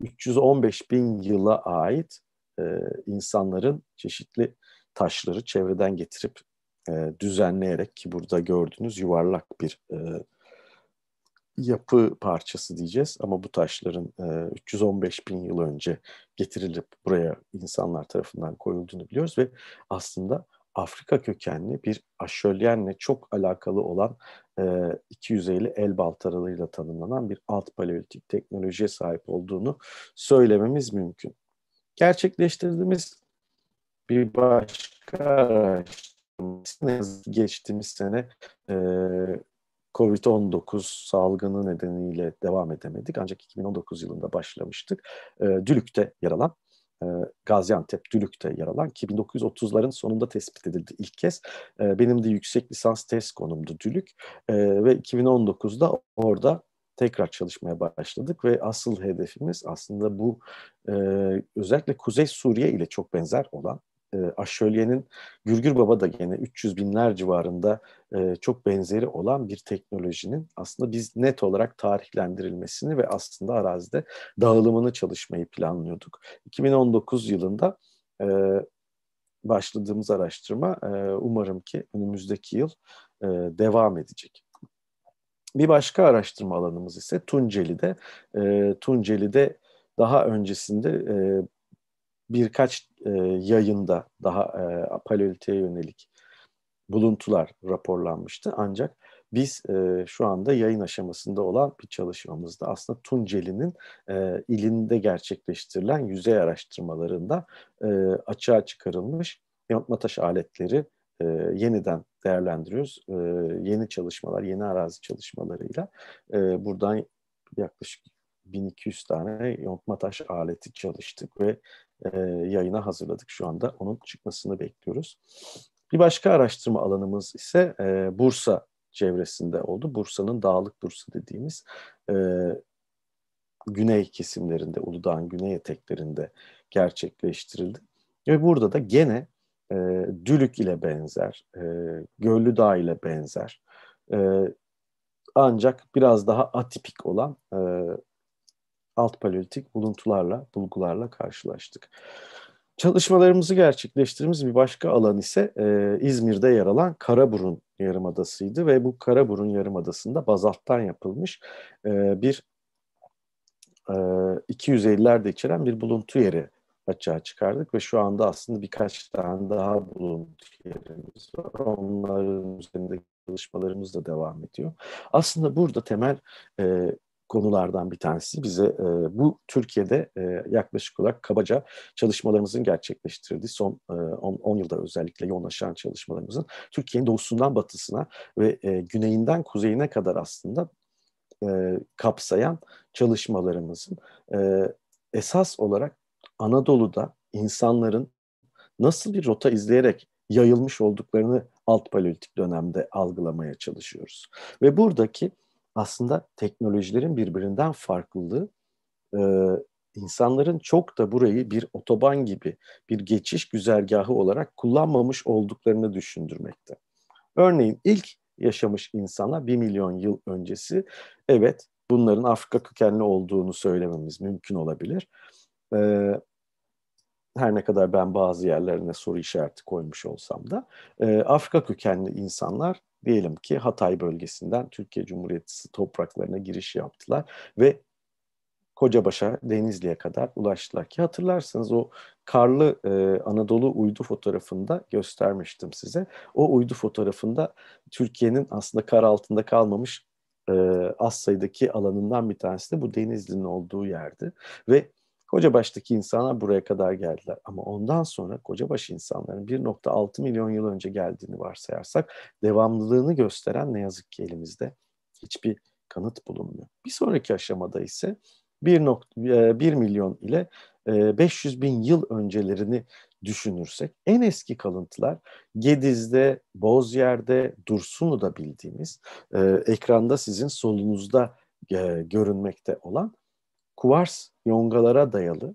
315 e, bin yıla ait e, insanların çeşitli taşları çevreden getirip düzenleyerek ki burada gördüğünüz yuvarlak bir yapı parçası diyeceğiz ama bu taşların e, 315 bin yıl önce getirilip buraya insanlar tarafından koyulduğunu biliyoruz ve aslında Afrika kökenli bir aşölyenle çok alakalı olan e, 250 el baltaralıyla tanımlanan bir alt paleolitik teknolojiye sahip olduğunu söylememiz mümkün. Gerçekleştirdiğimiz bir başka araştırma geçtiğimiz sene e, Covid-19 salgını nedeniyle devam edemedik. Ancak 2019 yılında başlamıştık. E, Dülük'te yer alan e, Gaziantep Dülük'te yer alan 1930'ların sonunda tespit edildi ilk kez. Ee, benim de yüksek lisans test konumdu Dülük ee, ve 2019'da orada tekrar çalışmaya başladık ve asıl hedefimiz aslında bu e, özellikle Kuzey Suriye ile çok benzer olan e, Aşölye'nin Gürgür Baba da gene 300 binler civarında e, çok benzeri olan bir teknolojinin aslında biz net olarak tarihlendirilmesini ve aslında arazide dağılımını çalışmayı planlıyorduk. 2019 yılında e, başladığımız araştırma e, umarım ki önümüzdeki yıl e, devam edecek. Bir başka araştırma alanımız ise Tunceli'de. E, Tunceli'de daha öncesinde e, birkaç e, yayında daha e, paleolitiğe yönelik buluntular raporlanmıştı. Ancak biz e, şu anda yayın aşamasında olan bir çalışmamızda aslında Tunceli'nin e, ilinde gerçekleştirilen yüzey araştırmalarında e, açığa çıkarılmış yontma taş aletleri e, yeniden değerlendiriyoruz. E, yeni çalışmalar, yeni arazi çalışmalarıyla e, buradan yaklaşık 1200 tane yontma taş aleti çalıştık ve e, yayına hazırladık şu anda. Onun çıkmasını bekliyoruz. Bir başka araştırma alanımız ise e, Bursa çevresinde oldu. Bursa'nın dağlık Bursa dediğimiz e, güney kesimlerinde, Uludağ'ın güney eteklerinde gerçekleştirildi. Ve burada da gene e, Dülük ile benzer, e, Göllü Dağ ile benzer e, ancak biraz daha atipik olan e, alt paleolitik buluntularla, bulgularla karşılaştık. Çalışmalarımızı gerçekleştirdiğimiz bir başka alan ise e, İzmir'de yer alan Karaburun Yarımadası'ydı ve bu Karaburun Yarımadası'nda bazalttan yapılmış e, bir e, 250'lerde içeren bir buluntu yeri açığa çıkardık ve şu anda aslında birkaç tane daha buluntu yerimiz var. Onların üzerindeki çalışmalarımız da devam ediyor. Aslında burada temel e, konulardan bir tanesi. Bize e, bu Türkiye'de e, yaklaşık olarak kabaca çalışmalarımızın gerçekleştirdiği son 10 e, yılda özellikle yoğunlaşan çalışmalarımızın Türkiye'nin doğusundan batısına ve e, güneyinden kuzeyine kadar aslında e, kapsayan çalışmalarımızın e, esas olarak Anadolu'da insanların nasıl bir rota izleyerek yayılmış olduklarını alt paleolitik dönemde algılamaya çalışıyoruz. Ve buradaki aslında teknolojilerin birbirinden farklılığı e, insanların çok da burayı bir otoban gibi bir geçiş güzergahı olarak kullanmamış olduklarını düşündürmekte. Örneğin ilk yaşamış insana bir milyon yıl öncesi evet bunların Afrika kökenli olduğunu söylememiz mümkün olabilir. Ee, her ne kadar ben bazı yerlerine soru işareti koymuş olsam da e, Afrika kökenli insanlar diyelim ki Hatay bölgesinden Türkiye Cumhuriyeti topraklarına giriş yaptılar ve Kocabaş'a, Denizli'ye kadar ulaştılar ki hatırlarsınız o karlı e, Anadolu uydu fotoğrafında göstermiştim size. O uydu fotoğrafında Türkiye'nin aslında kar altında kalmamış e, az sayıdaki alanından bir tanesi de bu Denizli'nin olduğu yerdi. Ve Koca baştaki insanlar buraya kadar geldiler. Ama ondan sonra koca baş insanların 1.6 milyon yıl önce geldiğini varsayarsak devamlılığını gösteren ne yazık ki elimizde hiçbir kanıt bulunmuyor. Bir sonraki aşamada ise 1.1 e, milyon ile 500 e, bin yıl öncelerini düşünürsek en eski kalıntılar Gediz'de, Bozyer'de, da bildiğimiz e, ekranda sizin solunuzda görünmekte olan kuvars yongalara dayalı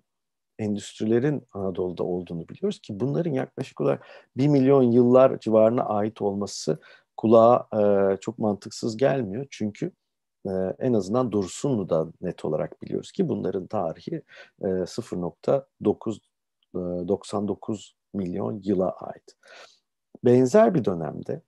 endüstrilerin Anadolu'da olduğunu biliyoruz ki bunların yaklaşık olarak 1 milyon yıllar civarına ait olması kulağa e, çok mantıksız gelmiyor. Çünkü e, en azından Dursunlu'da net olarak biliyoruz ki bunların tarihi e, 0.99 e, milyon yıla ait. Benzer bir dönemde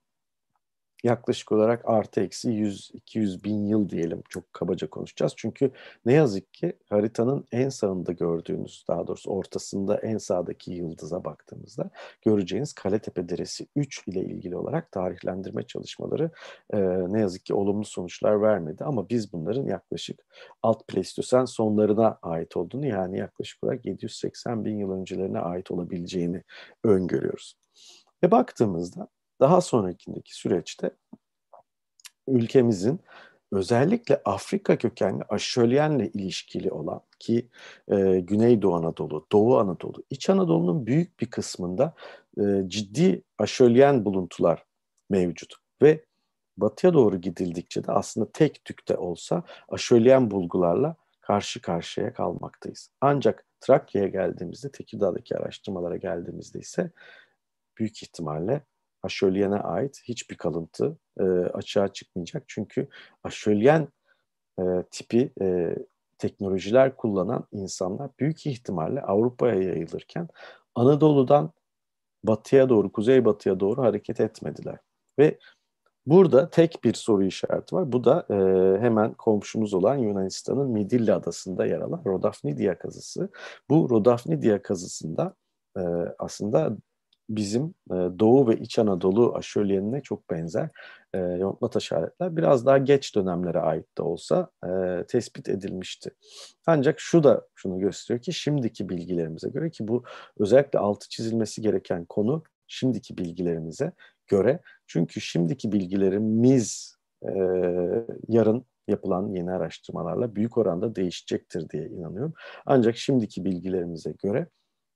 yaklaşık olarak artı eksi 100-200 bin yıl diyelim çok kabaca konuşacağız. Çünkü ne yazık ki haritanın en sağında gördüğünüz daha doğrusu ortasında en sağdaki yıldıza baktığımızda göreceğiniz Kaletepe Deresi 3 ile ilgili olarak tarihlendirme çalışmaları e, ne yazık ki olumlu sonuçlar vermedi. Ama biz bunların yaklaşık alt Pleistosen sonlarına ait olduğunu yani yaklaşık olarak 780 bin yıl öncelerine ait olabileceğini öngörüyoruz. Ve baktığımızda daha sonrakindeki süreçte ülkemizin özellikle Afrika kökenli aşölyenle ilişkili olan ki e, Güneydoğu Anadolu, Doğu Anadolu, İç Anadolu'nun büyük bir kısmında e, ciddi aşölyen buluntular mevcut ve batıya doğru gidildikçe de aslında tek tük olsa aşölyen bulgularla karşı karşıya kalmaktayız. Ancak Trakya'ya geldiğimizde, Tekirdağ'daki araştırmalara geldiğimizde ise büyük ihtimalle Aşölyen'e ait hiçbir kalıntı e, açığa çıkmayacak. Çünkü Aşölyen e, tipi e, teknolojiler kullanan insanlar büyük ihtimalle Avrupa'ya yayılırken Anadolu'dan batıya doğru, kuzey batıya doğru hareket etmediler. Ve burada tek bir soru işareti var. Bu da e, hemen komşumuz olan Yunanistan'ın Midilli Adası'nda yer alan Rodafnidia kazısı. Bu Rodafnidia kazısında e, aslında bizim e, Doğu ve İç Anadolu aşölyenine çok benzer e, yontma taş biraz daha geç dönemlere ait de olsa e, tespit edilmişti. Ancak şu da şunu gösteriyor ki şimdiki bilgilerimize göre ki bu özellikle altı çizilmesi gereken konu şimdiki bilgilerimize göre çünkü şimdiki bilgilerimiz e, yarın yapılan yeni araştırmalarla büyük oranda değişecektir diye inanıyorum. Ancak şimdiki bilgilerimize göre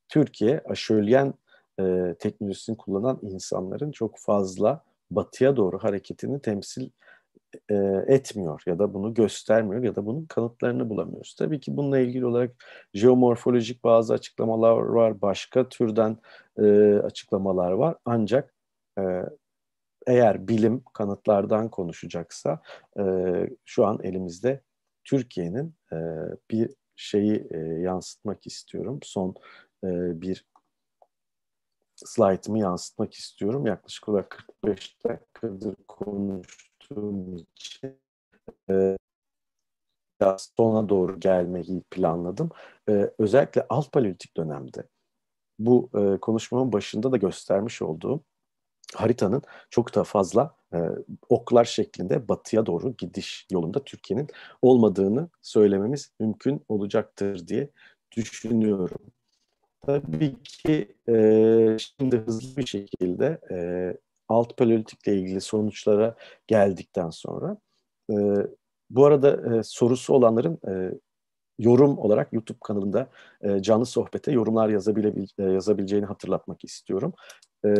Türkiye aşölyen e, teknolojisini kullanan insanların çok fazla batıya doğru hareketini temsil e, etmiyor ya da bunu göstermiyor ya da bunun kanıtlarını bulamıyoruz. Tabii ki bununla ilgili olarak jeomorfolojik bazı açıklamalar var, başka türden e, açıklamalar var. Ancak e, eğer bilim kanıtlardan konuşacaksa e, şu an elimizde Türkiye'nin e, bir şeyi e, yansıtmak istiyorum. Son e, bir slaytımı yansıtmak istiyorum. Yaklaşık olarak 45 dakikadır konuştuğum için e, biraz sona doğru gelmeyi planladım. E, özellikle alt paleolitik dönemde bu e, konuşmamın başında da göstermiş olduğum haritanın çok daha fazla e, oklar şeklinde batıya doğru gidiş yolunda Türkiye'nin olmadığını söylememiz mümkün olacaktır diye düşünüyorum. Tabii ki e, şimdi hızlı bir şekilde e, alt politikle ilgili sonuçlara geldikten sonra e, bu arada e, sorusu olanların e, yorum olarak YouTube kanalında e, canlı sohbete yorumlar yazabile, e, yazabileceğini hatırlatmak istiyorum. E,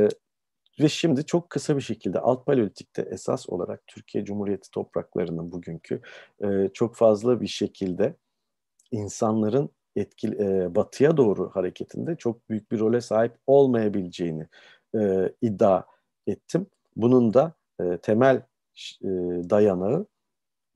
ve şimdi çok kısa bir şekilde alt politikte esas olarak Türkiye Cumhuriyeti topraklarının bugünkü e, çok fazla bir şekilde insanların yetkili, e, batıya doğru hareketinde çok büyük bir role sahip olmayabileceğini e, iddia ettim. Bunun da e, temel e, dayanağı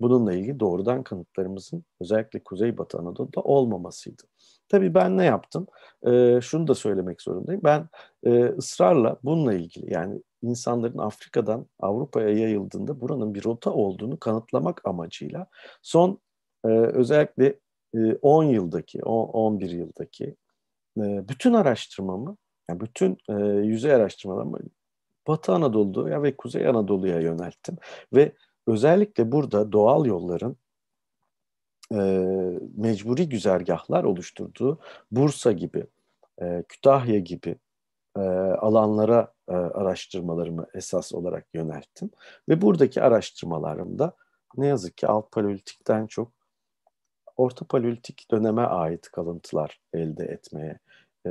bununla ilgili doğrudan kanıtlarımızın özellikle Kuzeybatı Anadolu'da olmamasıydı. Tabii ben ne yaptım? E, şunu da söylemek zorundayım. Ben e, ısrarla bununla ilgili yani insanların Afrika'dan Avrupa'ya yayıldığında buranın bir rota olduğunu kanıtlamak amacıyla son e, özellikle 10 ee, yıldaki, 11 yıldaki e, bütün araştırmamı, yani bütün e, yüzey araştırmalarımı Batı Anadolu'ya ve Kuzey Anadolu'ya yönelttim. Ve özellikle burada doğal yolların e, mecburi güzergahlar oluşturduğu Bursa gibi, Kütahya gibi alanlara araştırmalarımı esas olarak yönelttim. Ve buradaki araştırmalarımda ne yazık ki alt paleolitikten çok Orta Paleolitik döneme ait kalıntılar elde etmeye e,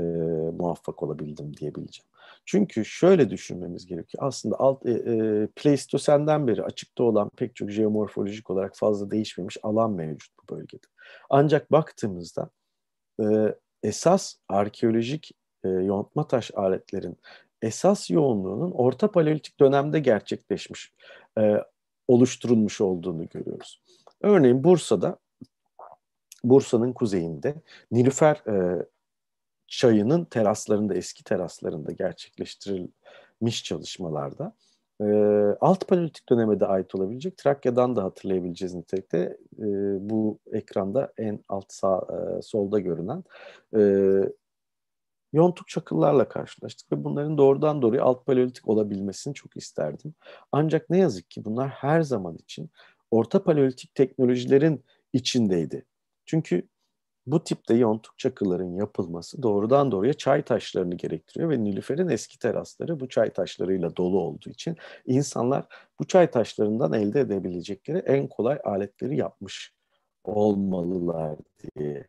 muvaffak olabildim diyebileceğim. Çünkü şöyle düşünmemiz gerekiyor. Aslında alt e, e, Pleistosen'den beri açıkta olan pek çok jeomorfolojik olarak fazla değişmemiş alan mevcut bu bölgede. Ancak baktığımızda e, esas arkeolojik e, yontma taş aletlerin esas yoğunluğunun orta paleolitik dönemde gerçekleşmiş, e, oluşturulmuş olduğunu görüyoruz. Örneğin Bursa'da Bursa'nın kuzeyinde Nilüfer e, çayının teraslarında, eski teraslarında gerçekleştirilmiş çalışmalarda e, alt paleolitik döneme de ait olabilecek. Trakya'dan da hatırlayabileceğiz nitelikte. E, bu ekranda en alt sağ e, solda görünen e, yontuk çakıllarla karşılaştık ve bunların doğrudan doğruya alt paleolitik olabilmesini çok isterdim. Ancak ne yazık ki bunlar her zaman için orta paleolitik teknolojilerin içindeydi. Çünkü bu tipte yontuk çakıların yapılması doğrudan doğruya çay taşlarını gerektiriyor ve Nilüfer'in eski terasları bu çay taşlarıyla dolu olduğu için insanlar bu çay taşlarından elde edebilecekleri en kolay aletleri yapmış olmalılar diye.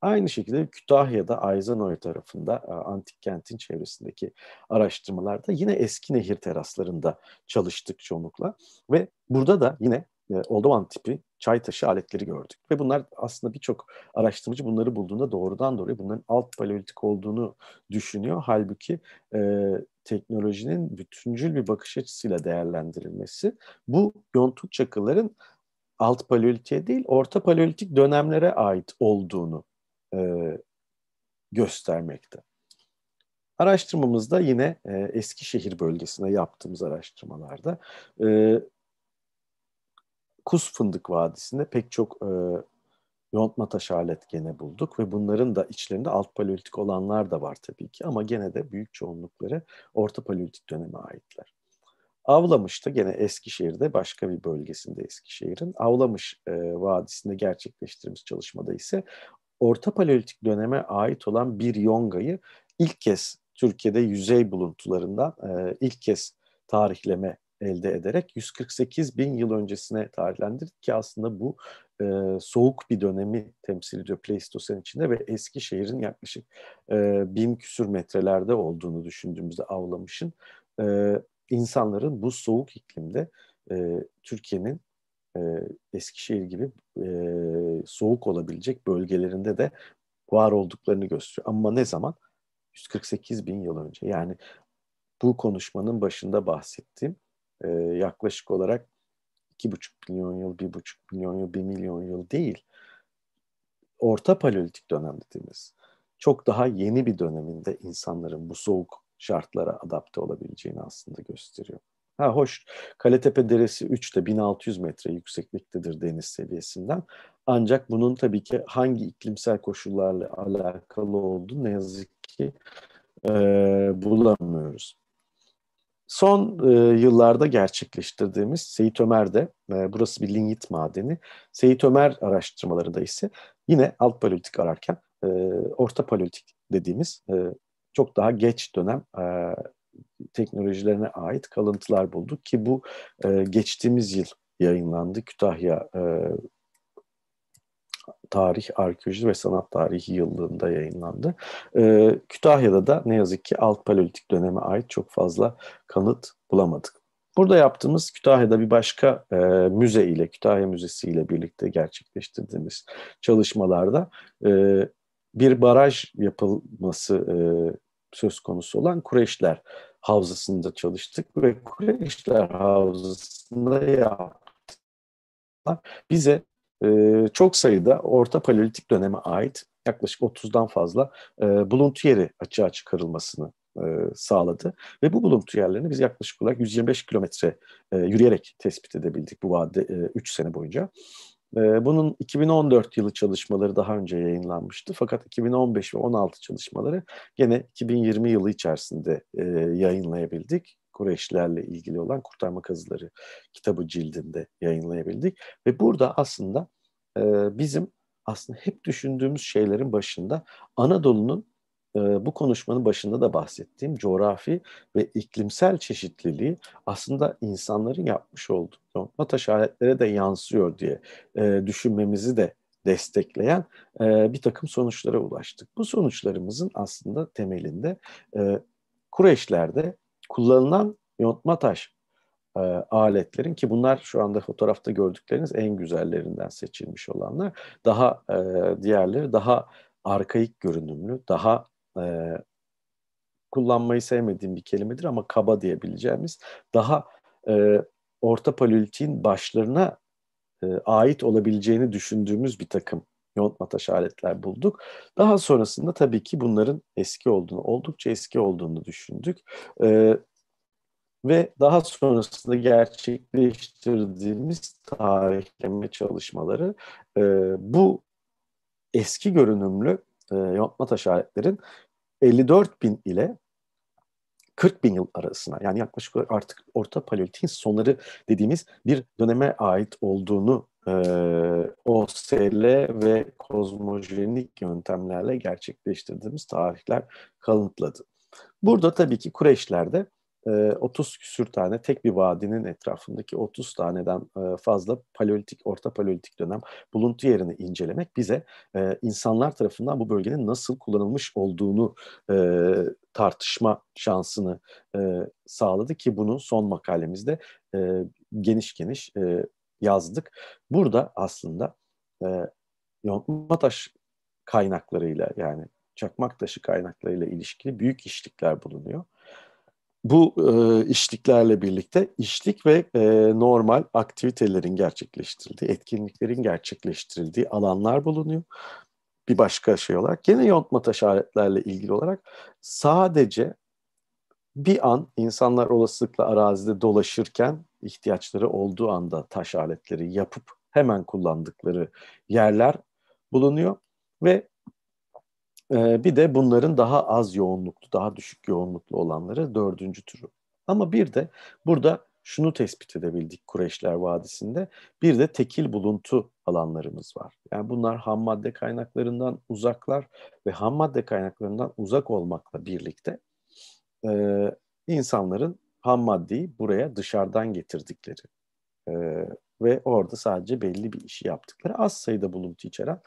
Aynı şekilde Kütahya'da Ayzanoy tarafında e, antik kentin çevresindeki araştırmalarda yine eski nehir teraslarında çalıştık çoğunlukla ve burada da yine e, Oldovan tipi çay taşı aletleri gördük. Ve bunlar aslında birçok araştırmacı bunları bulduğunda doğrudan doğruya bunların alt paleolitik olduğunu düşünüyor. Halbuki e, teknolojinin bütüncül bir bakış açısıyla değerlendirilmesi bu yontuk çakıların alt paleolitiğe değil orta paleolitik dönemlere ait olduğunu e, göstermekte. Araştırmamızda yine e, Eskişehir bölgesine yaptığımız araştırmalarda e, Kus Fındık Vadisi'nde pek çok e, yontma taş alet gene bulduk ve bunların da içlerinde alt paleolitik olanlar da var tabii ki ama gene de büyük çoğunlukları orta paleolitik döneme aitler. Avlamış'ta gene Eskişehir'de başka bir bölgesinde Eskişehir'in Avlamış e, Vadisi'nde gerçekleştirdiğimiz çalışmada ise orta paleolitik döneme ait olan bir yongayı ilk kez Türkiye'de yüzey buluntularından e, ilk kez tarihleme elde ederek 148 bin yıl öncesine tarihlendirdik ki aslında bu e, soğuk bir dönemi temsil ediyor Pleistosen içinde ve eski şehrin yaklaşık e, bin küsür metrelerde olduğunu düşündüğümüzde avlamışın e, insanların bu soğuk iklimde e, Türkiye'nin e, Eskişehir gibi e, soğuk olabilecek bölgelerinde de var olduklarını gösteriyor. Ama ne zaman? 148 bin yıl önce. Yani bu konuşmanın başında bahsettiğim e, yaklaşık olarak iki buçuk milyon yıl, bir buçuk milyon yıl, bir milyon yıl değil. Orta paleolitik dönem dediğimiz çok daha yeni bir döneminde insanların bu soğuk şartlara adapte olabileceğini aslında gösteriyor. Ha hoş, Kaletepe Deresi 3'te 1600 metre yüksekliktedir deniz seviyesinden. Ancak bunun tabii ki hangi iklimsel koşullarla alakalı olduğunu ne yazık ki e, bulamıyoruz. Son e, yıllarda gerçekleştirdiğimiz Seyit Ömer'de, e, burası bir linyit madeni, Seyit Ömer araştırmalarında ise yine alt paleolitik ararken e, orta paleolitik dediğimiz e, çok daha geç dönem e, teknolojilerine ait kalıntılar bulduk ki bu e, geçtiğimiz yıl yayınlandı Kütahya e, Tarih, Arkeoloji ve Sanat Tarihi yıllığında yayınlandı. E, Kütahya'da da ne yazık ki alt paleolitik döneme ait çok fazla kanıt bulamadık. Burada yaptığımız Kütahya'da bir başka e, müze ile, Kütahya Müzesi ile birlikte gerçekleştirdiğimiz çalışmalarda e, bir baraj yapılması e, söz konusu olan Kureşler Havzası'nda çalıştık ve Kureşler Havzası'nda yaptılar. Bize ee, çok sayıda orta paleolitik döneme ait yaklaşık 30'dan fazla e, buluntu yeri açığa çıkarılmasını e, sağladı. Ve bu buluntu yerlerini biz yaklaşık olarak 125 kilometre e, yürüyerek tespit edebildik bu vadide 3 sene boyunca. Bunun 2014 yılı çalışmaları daha önce yayınlanmıştı. Fakat 2015 ve 16 çalışmaları gene 2020 yılı içerisinde yayınlayabildik. Kureyşlerle ilgili olan kurtarma kazıları kitabı cildinde yayınlayabildik. Ve burada aslında e, bizim aslında hep düşündüğümüz şeylerin başında Anadolu'nun e, bu konuşmanın başında da bahsettiğim coğrafi ve iklimsel çeşitliliği aslında insanların yapmış olduğu yontma taş aletlere de yansıyor diye e, düşünmemizi de destekleyen e, bir takım sonuçlara ulaştık. Bu sonuçlarımızın aslında temelinde e, Kureyşler'de kullanılan yontma taş e, aletlerin ki bunlar şu anda fotoğrafta gördükleriniz en güzellerinden seçilmiş olanlar. Daha e, diğerleri daha arkaik görünümlü, daha e, kullanmayı sevmediğim bir kelimedir ama kaba diyebileceğimiz daha e, orta paleolitin başlarına e, ait olabileceğini düşündüğümüz bir takım yontma taş aletler bulduk. Daha sonrasında tabii ki bunların eski olduğunu, oldukça eski olduğunu düşündük. Ee, ve daha sonrasında gerçekleştirdiğimiz tarihleme çalışmaları e, bu eski görünümlü e, yontma taş aletlerin 54 bin ile 40 bin yıl arasına yani yaklaşık artık Orta Paleolitin sonları dediğimiz bir döneme ait olduğunu e, OSL ve kozmojenik yöntemlerle gerçekleştirdiğimiz tarihler kanıtladı. Burada tabii ki Kureyşler de 30 küsür tane tek bir vadinin etrafındaki 30 taneden fazla paleolitik, orta paleolitik dönem buluntu yerini incelemek bize insanlar tarafından bu bölgenin nasıl kullanılmış olduğunu tartışma şansını sağladı ki bunu son makalemizde geniş geniş yazdık. Burada aslında e, kaynaklarıyla yani çakmak taşı kaynaklarıyla ilişkili büyük işlikler bulunuyor bu e, işliklerle birlikte işlik ve e, normal aktivitelerin gerçekleştirildiği, etkinliklerin gerçekleştirildiği alanlar bulunuyor. Bir başka şey olarak gene yontma taş aletlerle ilgili olarak sadece bir an insanlar olasılıkla arazide dolaşırken ihtiyaçları olduğu anda taş aletleri yapıp hemen kullandıkları yerler bulunuyor ve ee, bir de bunların daha az yoğunluklu, daha düşük yoğunluklu olanları dördüncü türü. Ama bir de burada şunu tespit edebildik Kureyşler Vadisi'nde. Bir de tekil buluntu alanlarımız var. Yani bunlar ham madde kaynaklarından uzaklar ve ham madde kaynaklarından uzak olmakla birlikte e, insanların ham maddeyi buraya dışarıdan getirdikleri e, ve orada sadece belli bir işi yaptıkları az sayıda buluntu içeren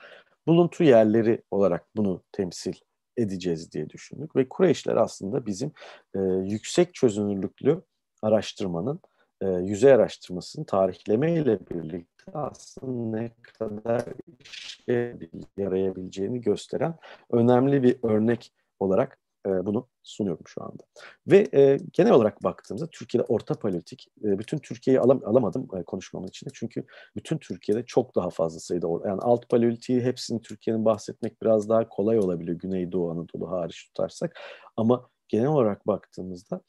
buluntu yerleri olarak bunu temsil edeceğiz diye düşündük. Ve Kureyşler aslında bizim e, yüksek çözünürlüklü araştırmanın, e, yüzey araştırmasının tarihleme ile birlikte aslında ne kadar işe yarayabileceğini gösteren önemli bir örnek olarak e, bunu sunuyorum şu anda. Ve e, genel olarak baktığımızda Türkiye'de orta paleolitik, e, bütün Türkiye'yi alam, alamadım konuşmamın içinde. Çünkü bütün Türkiye'de çok daha fazla sayıda, yani alt paleolitiği hepsini Türkiye'nin bahsetmek biraz daha kolay olabilir Güneydoğu Anadolu hariç tutarsak. Ama genel olarak baktığımızda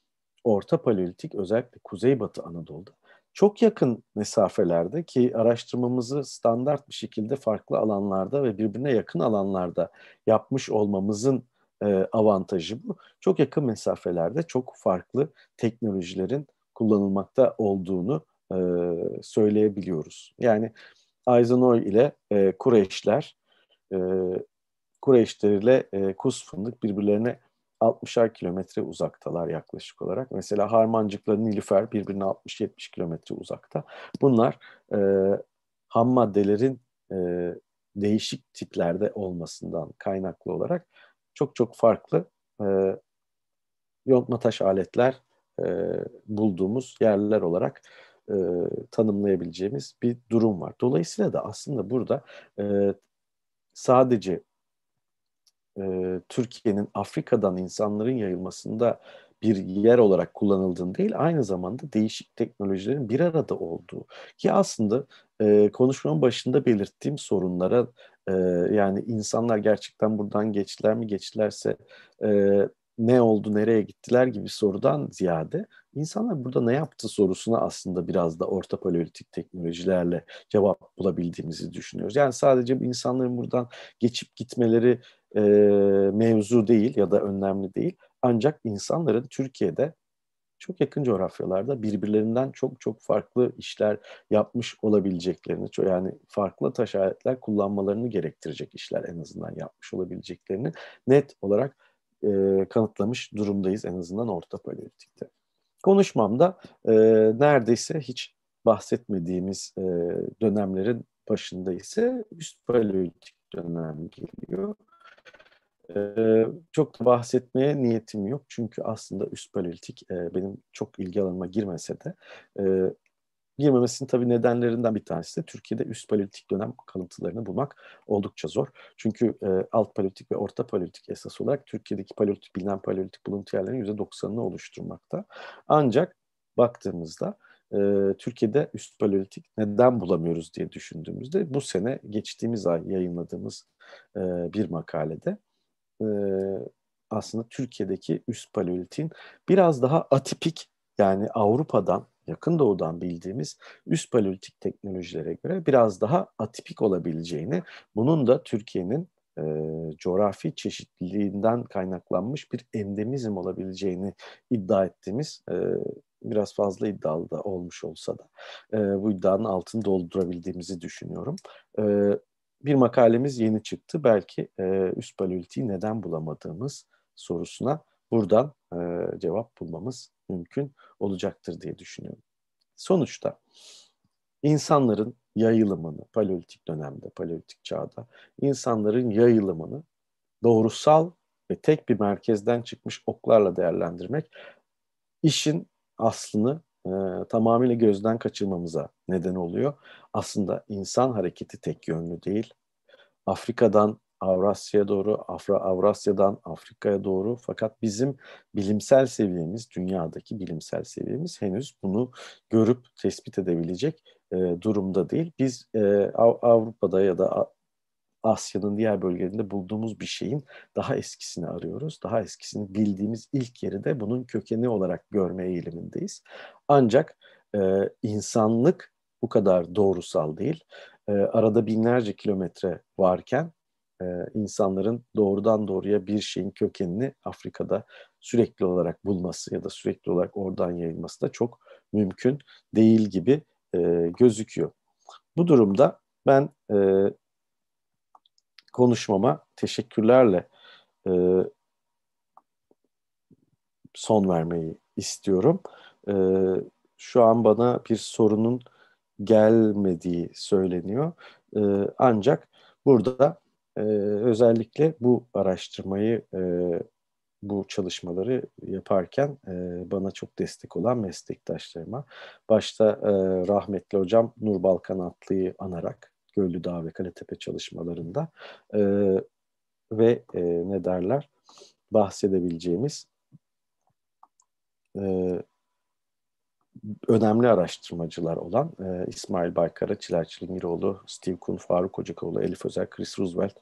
orta paleolitik özellikle Kuzeybatı Anadolu'da çok yakın mesafelerde ki araştırmamızı standart bir şekilde farklı alanlarda ve birbirine yakın alanlarda yapmış olmamızın e, avantajı bu. Çok yakın mesafelerde çok farklı teknolojilerin kullanılmakta olduğunu e, söyleyebiliyoruz. Yani Eisenhower ile e, Kureyşler, e, Kureyşler ile e, Kus Fındık birbirlerine 60'ar kilometre uzaktalar yaklaşık olarak. Mesela Harmancık'la Nilüfer birbirine 60-70 kilometre uzakta. Bunlar e, ham maddelerin e, değişik tiplerde olmasından kaynaklı olarak çok çok farklı e, yontma taş aletler e, bulduğumuz yerler olarak e, tanımlayabileceğimiz bir durum var. Dolayısıyla da aslında burada e, sadece e, Türkiye'nin Afrika'dan insanların yayılmasında bir yer olarak kullanıldığını değil, aynı zamanda değişik teknolojilerin bir arada olduğu. Ki aslında e, konuşmanın başında belirttiğim sorunlara e, yani insanlar gerçekten buradan geçtiler mi geçtilerse e, ne oldu nereye gittiler gibi sorudan ziyade insanlar burada ne yaptı sorusuna aslında biraz da orta paleolitik teknolojilerle cevap bulabildiğimizi düşünüyoruz. Yani sadece insanların buradan geçip gitmeleri e, mevzu değil ya da önemli değil. Ancak insanların Türkiye'de çok yakın coğrafyalarda birbirlerinden çok çok farklı işler yapmış olabileceklerini, yani farklı taş aletler kullanmalarını gerektirecek işler en azından yapmış olabileceklerini net olarak e, kanıtlamış durumdayız en azından Orta Paleolitik'te. Konuşmamda e, neredeyse hiç bahsetmediğimiz e, dönemlerin başında ise üst paleolitik dönem geliyor çok da bahsetmeye niyetim yok çünkü aslında üst paleolitik benim çok ilgi alanıma girmese de girmemesinin tabii nedenlerinden bir tanesi de Türkiye'de üst paleolitik dönem kalıntılarını bulmak oldukça zor. Çünkü alt paleolitik ve orta paleolitik esas olarak Türkiye'deki paleolitik bilinen paleolitik buluntu yerlerinin %90'ını oluşturmakta. Ancak baktığımızda Türkiye'de üst paleolitik neden bulamıyoruz diye düşündüğümüzde bu sene geçtiğimiz ay yayınladığımız bir makalede e, aslında Türkiye'deki üst paleolitin biraz daha atipik yani Avrupa'dan yakın doğudan bildiğimiz üst paleolitik teknolojilere göre biraz daha atipik olabileceğini, bunun da Türkiye'nin e, coğrafi çeşitliliğinden kaynaklanmış bir endemizm olabileceğini iddia ettiğimiz e, biraz fazla iddialı da olmuş olsa da e, bu iddianın altını doldurabildiğimizi düşünüyorum. E, bir makalemiz yeni çıktı. Belki e, üst palolitiği neden bulamadığımız sorusuna buradan e, cevap bulmamız mümkün olacaktır diye düşünüyorum. Sonuçta insanların yayılımını paleolitik dönemde, paleolitik çağda insanların yayılımını doğrusal ve tek bir merkezden çıkmış oklarla değerlendirmek işin aslını e, tamamıyla gözden kaçırmamıza neden oluyor. Aslında insan hareketi tek yönlü değil. Afrika'dan Avrasya'ya doğru, Afra Avrasya'dan Afrika'ya doğru fakat bizim bilimsel seviyemiz, dünyadaki bilimsel seviyemiz henüz bunu görüp tespit edebilecek e, durumda değil. Biz e, Av Avrupa'da ya da Asya'nın diğer bölgelerinde bulduğumuz bir şeyin daha eskisini arıyoruz. Daha eskisini bildiğimiz ilk yeri de bunun kökeni olarak görme eğilimindeyiz. Ancak e, insanlık bu kadar doğrusal değil. E, arada binlerce kilometre varken e, insanların doğrudan doğruya bir şeyin kökenini Afrika'da sürekli olarak bulması ya da sürekli olarak oradan yayılması da çok mümkün değil gibi e, gözüküyor. Bu durumda ben e, konuşmama teşekkürlerle e, son vermeyi istiyorum. E, şu an bana bir sorunun gelmediği söyleniyor. E, ancak burada e, özellikle bu araştırmayı e, bu çalışmaları yaparken e, bana çok destek olan meslektaşlarıma başta e, rahmetli hocam Nur Balkan Atlı'yı anarak Gölü Dağ ve Kaletepe çalışmalarında e, ve e, ne derler bahsedebileceğimiz e, önemli araştırmacılar olan e, İsmail Baykara, Çiler Çilingiroğlu, Steve Kuhn, Faruk Hocakoğlu, Elif Özer, Chris Roosevelt,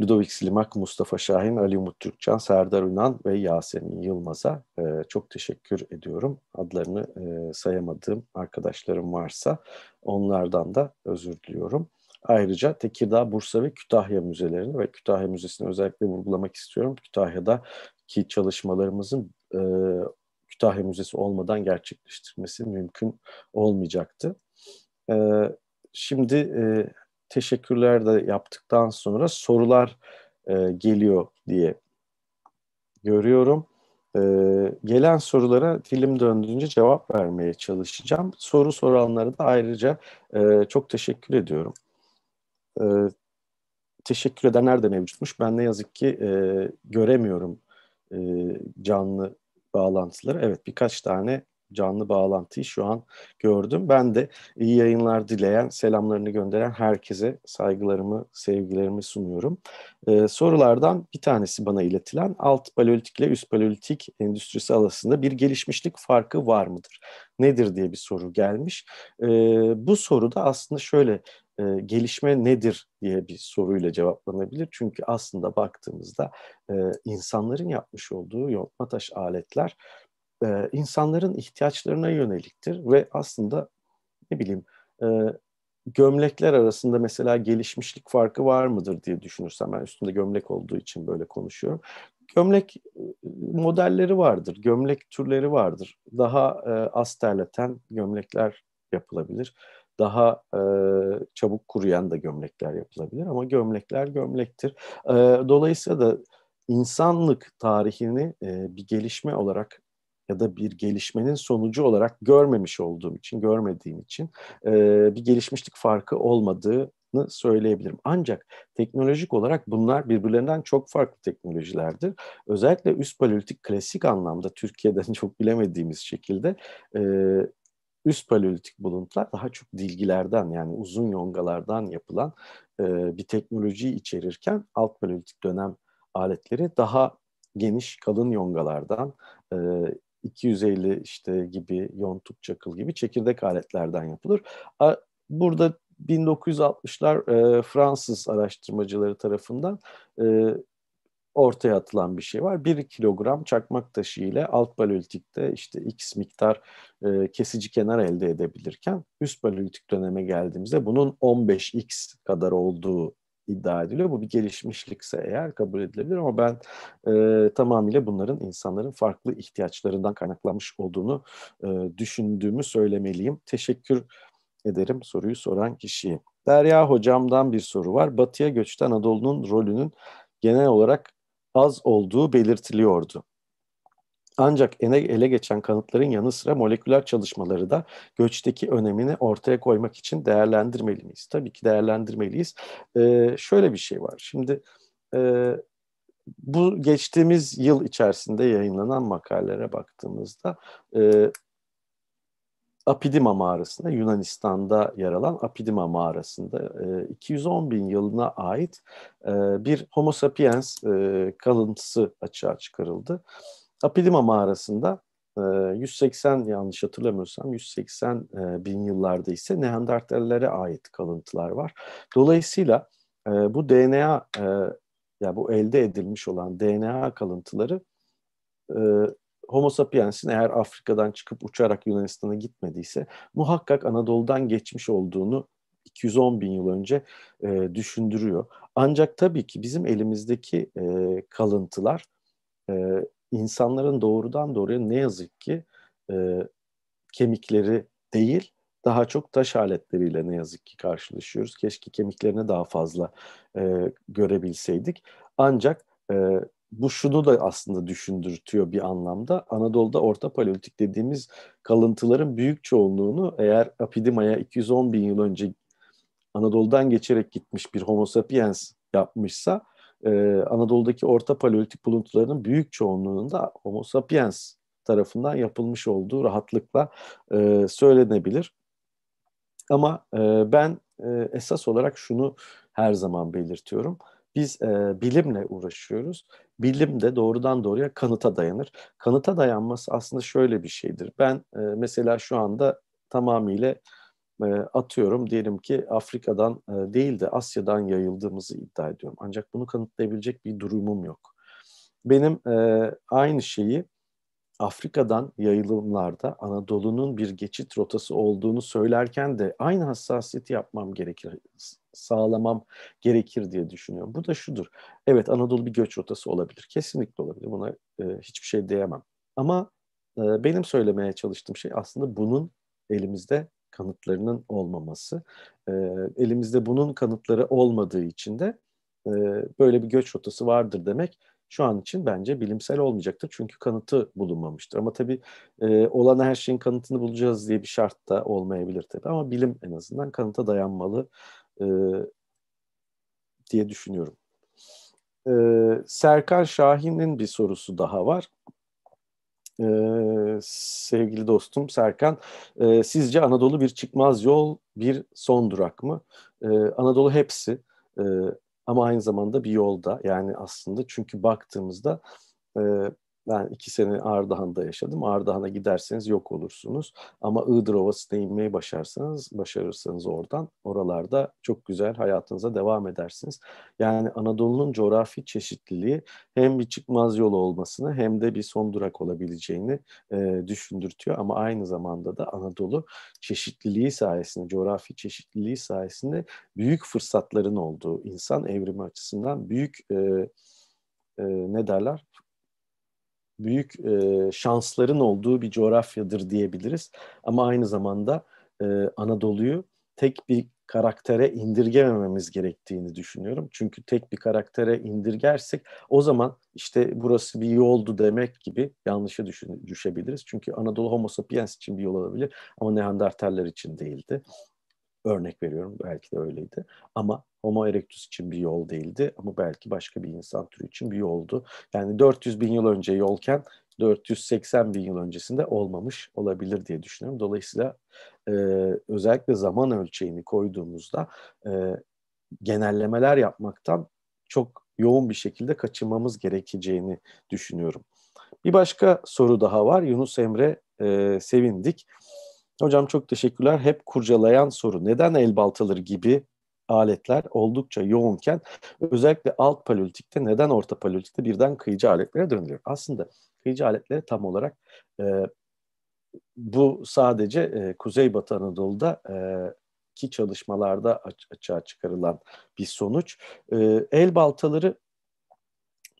Ludovic Slimak, Mustafa Şahin, Ali Umut Türkcan, Serdar Ünan ve Yasemin Yılmaz'a e, çok teşekkür ediyorum. Adlarını e, sayamadığım arkadaşlarım varsa onlardan da özür diliyorum. Ayrıca Tekirdağ, Bursa ve Kütahya müzelerini ve Kütahya Müzesi'ni özellikle vurgulamak istiyorum. Kütahya'daki çalışmalarımızın e, Kütahya Müzesi olmadan gerçekleştirmesi mümkün olmayacaktı. E, şimdi e, teşekkürler de yaptıktan sonra sorular e, geliyor diye görüyorum. E, gelen sorulara dilim döndüğünce cevap vermeye çalışacağım. Soru soranlara da ayrıca e, çok teşekkür ediyorum. E, teşekkür edenler de mevcutmuş. Ben ne yazık ki e, göremiyorum e, canlı bağlantıları. Evet birkaç tane canlı bağlantıyı şu an gördüm. Ben de iyi yayınlar dileyen, selamlarını gönderen herkese saygılarımı, sevgilerimi sunuyorum. Ee, sorulardan bir tanesi bana iletilen alt paleolitik ile üst paleolitik endüstrisi arasında bir gelişmişlik farkı var mıdır? Nedir diye bir soru gelmiş. Ee, bu soruda aslında şöyle e, gelişme nedir diye bir soruyla cevaplanabilir. Çünkü aslında baktığımızda e, insanların yapmış olduğu yontma taş aletler e, insanların ihtiyaçlarına yöneliktir ve aslında ne bileyim e, gömlekler arasında mesela gelişmişlik farkı var mıdır diye düşünürsem ben üstünde gömlek olduğu için böyle konuşuyorum. Gömlek e, modelleri vardır, gömlek türleri vardır. Daha e, az terleten gömlekler yapılabilir. Daha e, çabuk kuruyan da gömlekler yapılabilir ama gömlekler gömlektir. E, dolayısıyla da insanlık tarihini e, bir gelişme olarak ya da bir gelişmenin sonucu olarak görmemiş olduğum için, görmediğim için e, bir gelişmişlik farkı olmadığını söyleyebilirim. Ancak teknolojik olarak bunlar birbirlerinden çok farklı teknolojilerdir. Özellikle üst paleolitik klasik anlamda Türkiye'den çok bilemediğimiz şekilde e, üst paleolitik buluntular daha çok dilgilerden yani uzun yongalardan yapılan e, bir teknolojiyi içerirken alt paleolitik dönem aletleri daha geniş kalın yongalardan e, 250 işte gibi yontuk çakıl gibi çekirdek aletlerden yapılır. Burada 1960'lar e, Fransız araştırmacıları tarafından e, ortaya atılan bir şey var. 1 kilogram çakmak taşı ile alt balolitikte işte x miktar e, kesici kenar elde edebilirken üst balolitik döneme geldiğimizde bunun 15x kadar olduğu iddia ediliyor. Bu bir gelişmişlikse eğer kabul edilebilir ama ben e, tamamıyla bunların insanların farklı ihtiyaçlarından kaynaklanmış olduğunu e, düşündüğümü söylemeliyim. Teşekkür ederim soruyu soran kişiye. Derya Hocam'dan bir soru var. Batıya göçten Anadolu'nun rolünün genel olarak az olduğu belirtiliyordu. Ancak ele, ele geçen kanıtların yanı sıra moleküler çalışmaları da göçteki önemini ortaya koymak için değerlendirmeli miyiz? Tabii ki değerlendirmeliyiz. Ee, şöyle bir şey var. Şimdi e, bu geçtiğimiz yıl içerisinde yayınlanan makalelere baktığımızda e, Apidima mağarasında Yunanistan'da yer alan Apidima mağarasında 210 bin yılına ait bir Homo sapiens kalıntısı açığa çıkarıldı. Apidima mağarasında 180 e, yanlış hatırlamıyorsam 180 e, bin yıllarda ise Neandertallere ait kalıntılar var. Dolayısıyla e, bu DNA ya bu elde edilmiş olan DNA kalıntıları Homo sapiens'in eğer Afrika'dan çıkıp uçarak Yunanistan'a gitmediyse muhakkak Anadolu'dan geçmiş olduğunu 210 bin yıl önce düşündürüyor. Ancak tabii ki bizim elimizdeki kalıntılar insanların doğrudan doğruya ne yazık ki e, kemikleri değil daha çok taş aletleriyle ne yazık ki karşılaşıyoruz. Keşke kemiklerini daha fazla e, görebilseydik. Ancak e, bu şunu da aslında düşündürtüyor bir anlamda. Anadolu'da orta paleolitik dediğimiz kalıntıların büyük çoğunluğunu eğer Apidima'ya 210 bin yıl önce Anadolu'dan geçerek gitmiş bir homo sapiens yapmışsa e, Anadolu'daki orta paleolitik buluntularının büyük çoğunluğunun da Homo sapiens tarafından yapılmış olduğu rahatlıkla e, söylenebilir. Ama e, ben e, esas olarak şunu her zaman belirtiyorum. Biz e, bilimle uğraşıyoruz. Bilim de doğrudan doğruya kanıta dayanır. Kanıta dayanması aslında şöyle bir şeydir. Ben e, mesela şu anda tamamıyla atıyorum diyelim ki Afrika'dan değil de Asya'dan yayıldığımızı iddia ediyorum. Ancak bunu kanıtlayabilecek bir durumum yok. Benim aynı şeyi Afrika'dan yayılımlarda Anadolu'nun bir geçit rotası olduğunu söylerken de aynı hassasiyeti yapmam gerekir, sağlamam gerekir diye düşünüyorum. Bu da şudur. Evet Anadolu bir göç rotası olabilir. Kesinlikle olabilir. Buna e, hiçbir şey diyemem. Ama e, benim söylemeye çalıştığım şey aslında bunun elimizde kanıtlarının olmaması. E, elimizde bunun kanıtları olmadığı için de e, böyle bir göç rotası vardır demek şu an için bence bilimsel olmayacaktır. Çünkü kanıtı bulunmamıştır. Ama tabii e, olan her şeyin kanıtını bulacağız diye bir şart da olmayabilir tabii. Ama bilim en azından kanıta dayanmalı e, diye düşünüyorum. E, Serkan Şahin'in bir sorusu daha var e, sevgili dostum Serkan. E, sizce Anadolu bir çıkmaz yol, bir son durak mı? E, Anadolu hepsi e, ama aynı zamanda bir yolda. Yani aslında çünkü baktığımızda e, ben iki sene Ardahan'da yaşadım. Ardahan'a giderseniz yok olursunuz. Ama Iğdır Ovası'na inmeyi başarsanız, başarırsanız oradan, oralarda çok güzel hayatınıza devam edersiniz. Yani Anadolu'nun coğrafi çeşitliliği hem bir çıkmaz yolu olmasını hem de bir son durak olabileceğini e, düşündürtüyor. Ama aynı zamanda da Anadolu çeşitliliği sayesinde, coğrafi çeşitliliği sayesinde büyük fırsatların olduğu insan evrimi açısından büyük... E, e, ne derler büyük e, şansların olduğu bir coğrafyadır diyebiliriz. Ama aynı zamanda e, Anadolu'yu tek bir karaktere indirgemememiz gerektiğini düşünüyorum. Çünkü tek bir karaktere indirgersek o zaman işte burası bir yoldu demek gibi yanlışa düşün, düşebiliriz. Çünkü Anadolu Homo sapiens için bir yol olabilir ama Neandertaller için değildi. Örnek veriyorum belki de öyleydi. Ama Homo erectus için bir yol değildi ama belki başka bir insan türü için bir yoldu. Yani 400 bin yıl önce yolken 480 bin yıl öncesinde olmamış olabilir diye düşünüyorum. Dolayısıyla e, özellikle zaman ölçeğini koyduğumuzda e, genellemeler yapmaktan çok yoğun bir şekilde kaçınmamız gerekeceğini düşünüyorum. Bir başka soru daha var. Yunus Emre e, Sevindik. Hocam çok teşekkürler. Hep kurcalayan soru. Neden el baltaları gibi aletler oldukça yoğunken özellikle alt paleolitikte neden orta paleolitikte birden kıyıcı aletlere dönülüyor? Aslında kıyıcı aletlere tam olarak e, bu sadece e, Kuzeybatı Anadolu'da e, ki çalışmalarda aç, açığa çıkarılan bir sonuç. E, el baltaları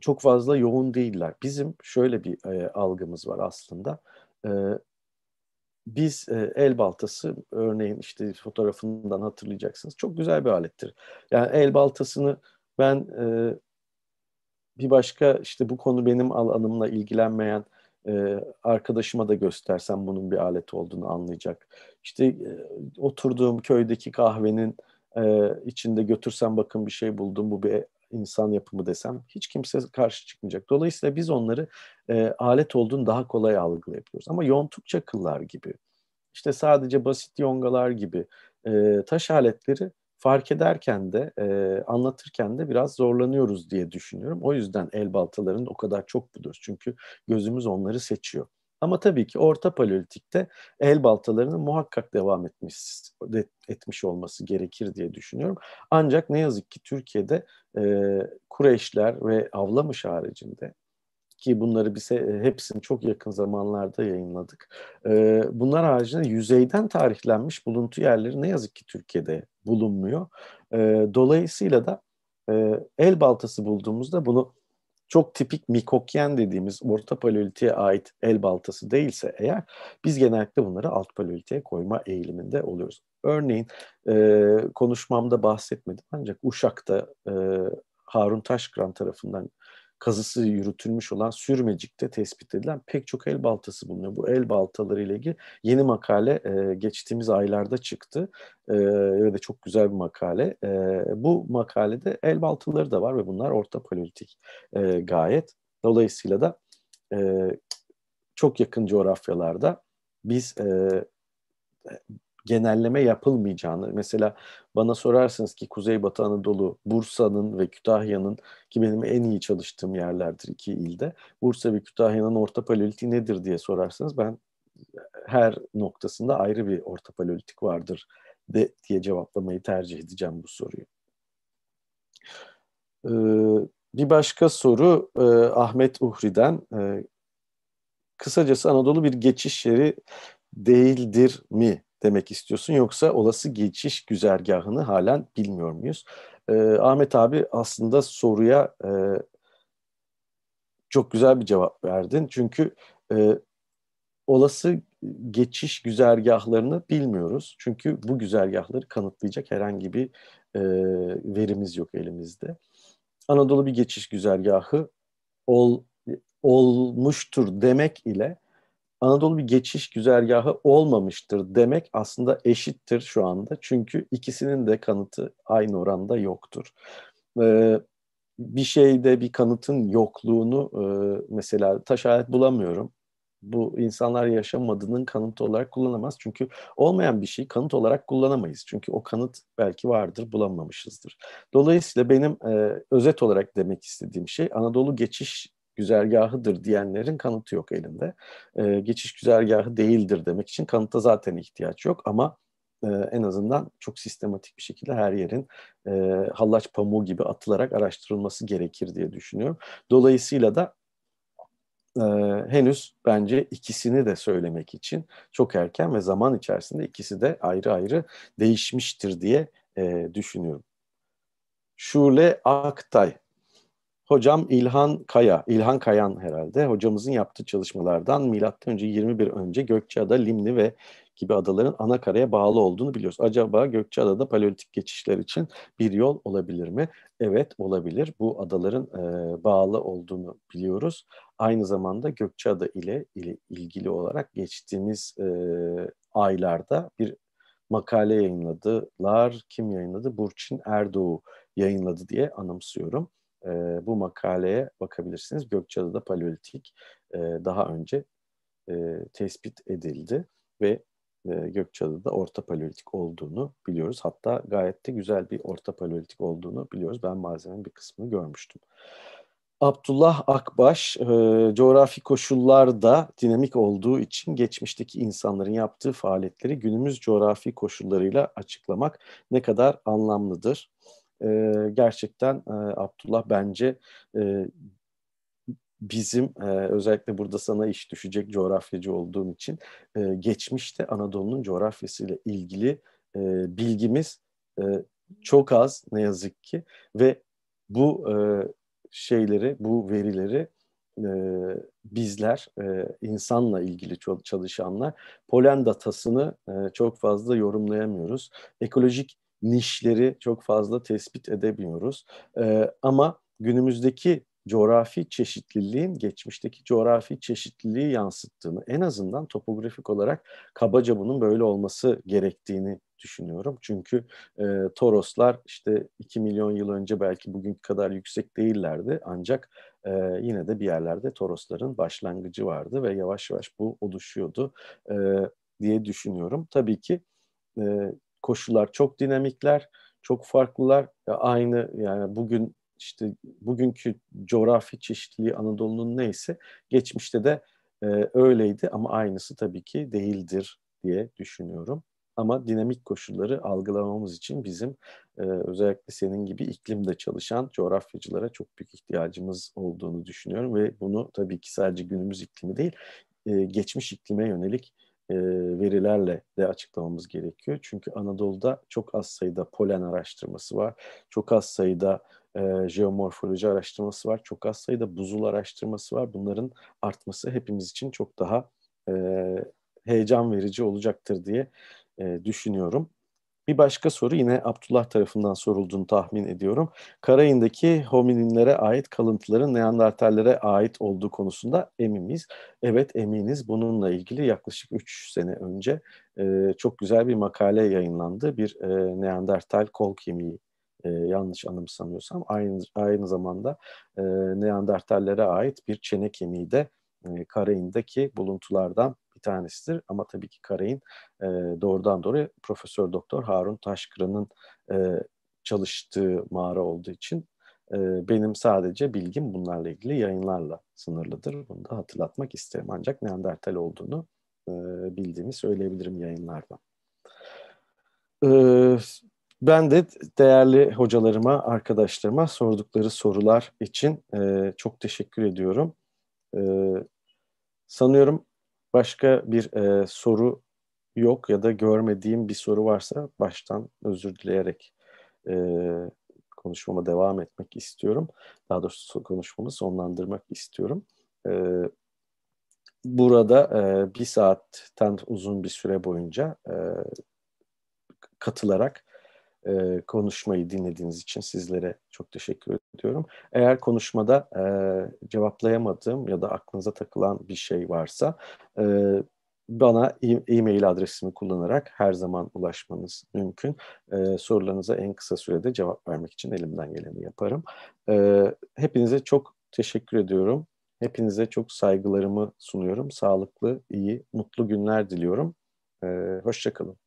çok fazla yoğun değiller. Bizim şöyle bir e, algımız var aslında. E, biz e, el baltası örneğin işte fotoğrafından hatırlayacaksınız. Çok güzel bir alettir. Yani el baltasını ben e, bir başka işte bu konu benim alanımla ilgilenmeyen e, arkadaşıma da göstersem bunun bir alet olduğunu anlayacak. İşte e, oturduğum köydeki kahvenin e, içinde götürsem bakın bir şey buldum bu bir insan yapımı desem hiç kimse karşı çıkmayacak. Dolayısıyla biz onları e, alet olduğunu daha kolay algılayabiliyoruz. Ama yontukça kıllar gibi, işte sadece basit yongalar gibi e, taş aletleri fark ederken de e, anlatırken de biraz zorlanıyoruz diye düşünüyorum. O yüzden el baltalarını o kadar çok budur Çünkü gözümüz onları seçiyor. Ama tabii ki orta paleolitikte el baltalarının muhakkak devam etmiş, etmiş olması gerekir diye düşünüyorum. Ancak ne yazık ki Türkiye'de e, Kureyşler ve Avlamış haricinde ki bunları bize hepsini çok yakın zamanlarda yayınladık. E, bunlar haricinde yüzeyden tarihlenmiş buluntu yerleri ne yazık ki Türkiye'de bulunmuyor. E, dolayısıyla da e, el baltası bulduğumuzda bunu çok tipik mikokyen dediğimiz orta paleolitiğe ait el baltası değilse eğer biz genellikle bunları alt paleolitiğe koyma eğiliminde oluyoruz. Örneğin e, konuşmamda bahsetmedim ancak Uşak'ta e, Harun Taşkıran tarafından kazısı yürütülmüş olan Sürmecik'te tespit edilen pek çok el baltası bulunuyor. Bu el baltaları ile ilgili yeni makale e, geçtiğimiz aylarda çıktı. E, ve de çok güzel bir makale. E, bu makalede el baltaları da var ve bunlar orta politik. e, gayet. Dolayısıyla da e, çok yakın coğrafyalarda biz e, genelleme yapılmayacağını mesela bana sorarsınız ki Kuzeybatı Anadolu, Bursa'nın ve Kütahya'nın ki benim en iyi çalıştığım yerlerdir iki ilde. Bursa ve Kütahya'nın orta paleolitik nedir diye sorarsanız ben her noktasında ayrı bir orta paleolitik vardır de, diye cevaplamayı tercih edeceğim bu soruyu. Ee, bir başka soru e, Ahmet Uhri'den. E, kısacası Anadolu bir geçiş yeri değildir mi? demek istiyorsun yoksa olası geçiş güzergahını halen bilmiyor muyuz? E, Ahmet abi aslında soruya e, çok güzel bir cevap verdin. Çünkü e, olası geçiş güzergahlarını bilmiyoruz. Çünkü bu güzergahları kanıtlayacak herhangi bir e, verimiz yok elimizde. Anadolu bir geçiş güzergahı ol, olmuştur demek ile Anadolu bir geçiş güzergahı olmamıştır demek aslında eşittir şu anda. Çünkü ikisinin de kanıtı aynı oranda yoktur. Ee, bir şeyde bir kanıtın yokluğunu e, mesela taş alet bulamıyorum. Bu insanlar yaşamadığının kanıtı olarak kullanamaz. Çünkü olmayan bir şeyi kanıt olarak kullanamayız. Çünkü o kanıt belki vardır, bulamamışızdır. Dolayısıyla benim e, özet olarak demek istediğim şey Anadolu geçiş güzergahıdır diyenlerin kanıtı yok elinde. E, geçiş güzergahı değildir demek için kanıta zaten ihtiyaç yok ama e, en azından çok sistematik bir şekilde her yerin e, hallaç pamuğu gibi atılarak araştırılması gerekir diye düşünüyorum. Dolayısıyla da e, henüz bence ikisini de söylemek için çok erken ve zaman içerisinde ikisi de ayrı ayrı değişmiştir diye e, düşünüyorum. Şule Aktay Hocam İlhan Kaya, İlhan Kayan herhalde hocamızın yaptığı çalışmalardan milattan önce 21 önce Gökçeada, Limni ve gibi adaların ana karaya bağlı olduğunu biliyoruz. Acaba Gökçeada'da paleolitik geçişler için bir yol olabilir mi? Evet olabilir. Bu adaların e, bağlı olduğunu biliyoruz. Aynı zamanda Gökçeada ile, ile ilgili olarak geçtiğimiz e, aylarda bir makale yayınladılar. Kim yayınladı? Burçin Erdoğu yayınladı diye anımsıyorum e, bu makaleye bakabilirsiniz. Gökçeada'da paleolitik e, daha önce e, tespit edildi ve e, Gökçeada'da orta paleolitik olduğunu biliyoruz. Hatta gayet de güzel bir orta paleolitik olduğunu biliyoruz. Ben malzemenin bir kısmını görmüştüm. Abdullah Akbaş, e, coğrafi koşullar da dinamik olduğu için geçmişteki insanların yaptığı faaliyetleri günümüz coğrafi koşullarıyla açıklamak ne kadar anlamlıdır? e, gerçekten e, Abdullah bence e, bizim e, özellikle burada sana iş düşecek coğrafyacı olduğum için e, geçmişte Anadolu'nun coğrafyasıyla ilgili e, bilgimiz e, çok az ne yazık ki ve bu e, şeyleri, bu verileri e, bizler e, insanla ilgili çalışanlar polen datasını e, çok fazla yorumlayamıyoruz. Ekolojik nişleri çok fazla tespit edemiyoruz. E, ama günümüzdeki coğrafi çeşitliliğin geçmişteki coğrafi çeşitliliği yansıttığını, en azından topografik olarak kabaca bunun böyle olması gerektiğini düşünüyorum. Çünkü e, Toroslar işte 2 milyon yıl önce belki bugünkü kadar yüksek değillerdi ancak e, yine de bir yerlerde Torosların başlangıcı vardı ve yavaş yavaş bu oluşuyordu e, diye düşünüyorum. Tabii ki e, koşullar çok dinamikler, çok farklılar. Ya aynı yani bugün işte bugünkü coğrafi çeşitliliği Anadolu'nun neyse geçmişte de e, öyleydi ama aynısı tabii ki değildir diye düşünüyorum. Ama dinamik koşulları algılamamız için bizim e, özellikle senin gibi iklimde çalışan coğrafyacılara çok büyük ihtiyacımız olduğunu düşünüyorum ve bunu tabii ki sadece günümüz iklimi değil, e, geçmiş iklime yönelik e, verilerle de açıklamamız gerekiyor. Çünkü Anadolu'da çok az sayıda polen araştırması var, çok az sayıda e, jeomorfoloji araştırması var, çok az sayıda buzul araştırması var. Bunların artması hepimiz için çok daha e, heyecan verici olacaktır diye e, düşünüyorum. Bir başka soru yine Abdullah tarafından sorulduğunu tahmin ediyorum. Karayin'deki homininlere ait kalıntıların Neandertallere ait olduğu konusunda emin miyiz? Evet eminiz. Bununla ilgili yaklaşık 3 sene önce e, çok güzel bir makale yayınlandı. Bir e, Neandertal kol kemiği e, yanlış anımsamıyorsam aynı, aynı zamanda e, Neandertallere ait bir çene kemiği de e, Karayin'deki buluntulardan bir tanesidir. Ama tabii ki Karay'ın e, doğrudan doğruya Profesör Doktor Harun Taşkıra'nın e, çalıştığı mağara olduğu için e, benim sadece bilgim bunlarla ilgili yayınlarla sınırlıdır. Bunu da hatırlatmak isterim. Ancak Neandertal olduğunu e, bildiğimi söyleyebilirim yayınlardan. E, ben de değerli hocalarıma, arkadaşlarıma sordukları sorular için e, çok teşekkür ediyorum. E, sanıyorum Başka bir e, soru yok ya da görmediğim bir soru varsa baştan özür dileyerek e, konuşmama devam etmek istiyorum. Daha doğrusu konuşmamı sonlandırmak istiyorum. E, burada e, bir saatten uzun bir süre boyunca e, katılarak e, konuşmayı dinlediğiniz için sizlere çok teşekkür ediyorum. Eğer konuşmada e, cevaplayamadığım ya da aklınıza takılan bir şey varsa e, bana e-mail adresimi kullanarak her zaman ulaşmanız mümkün. E, sorularınıza en kısa sürede cevap vermek için elimden geleni yaparım. E, hepinize çok teşekkür ediyorum. Hepinize çok saygılarımı sunuyorum. Sağlıklı, iyi, mutlu günler diliyorum. Ee, Hoşçakalın.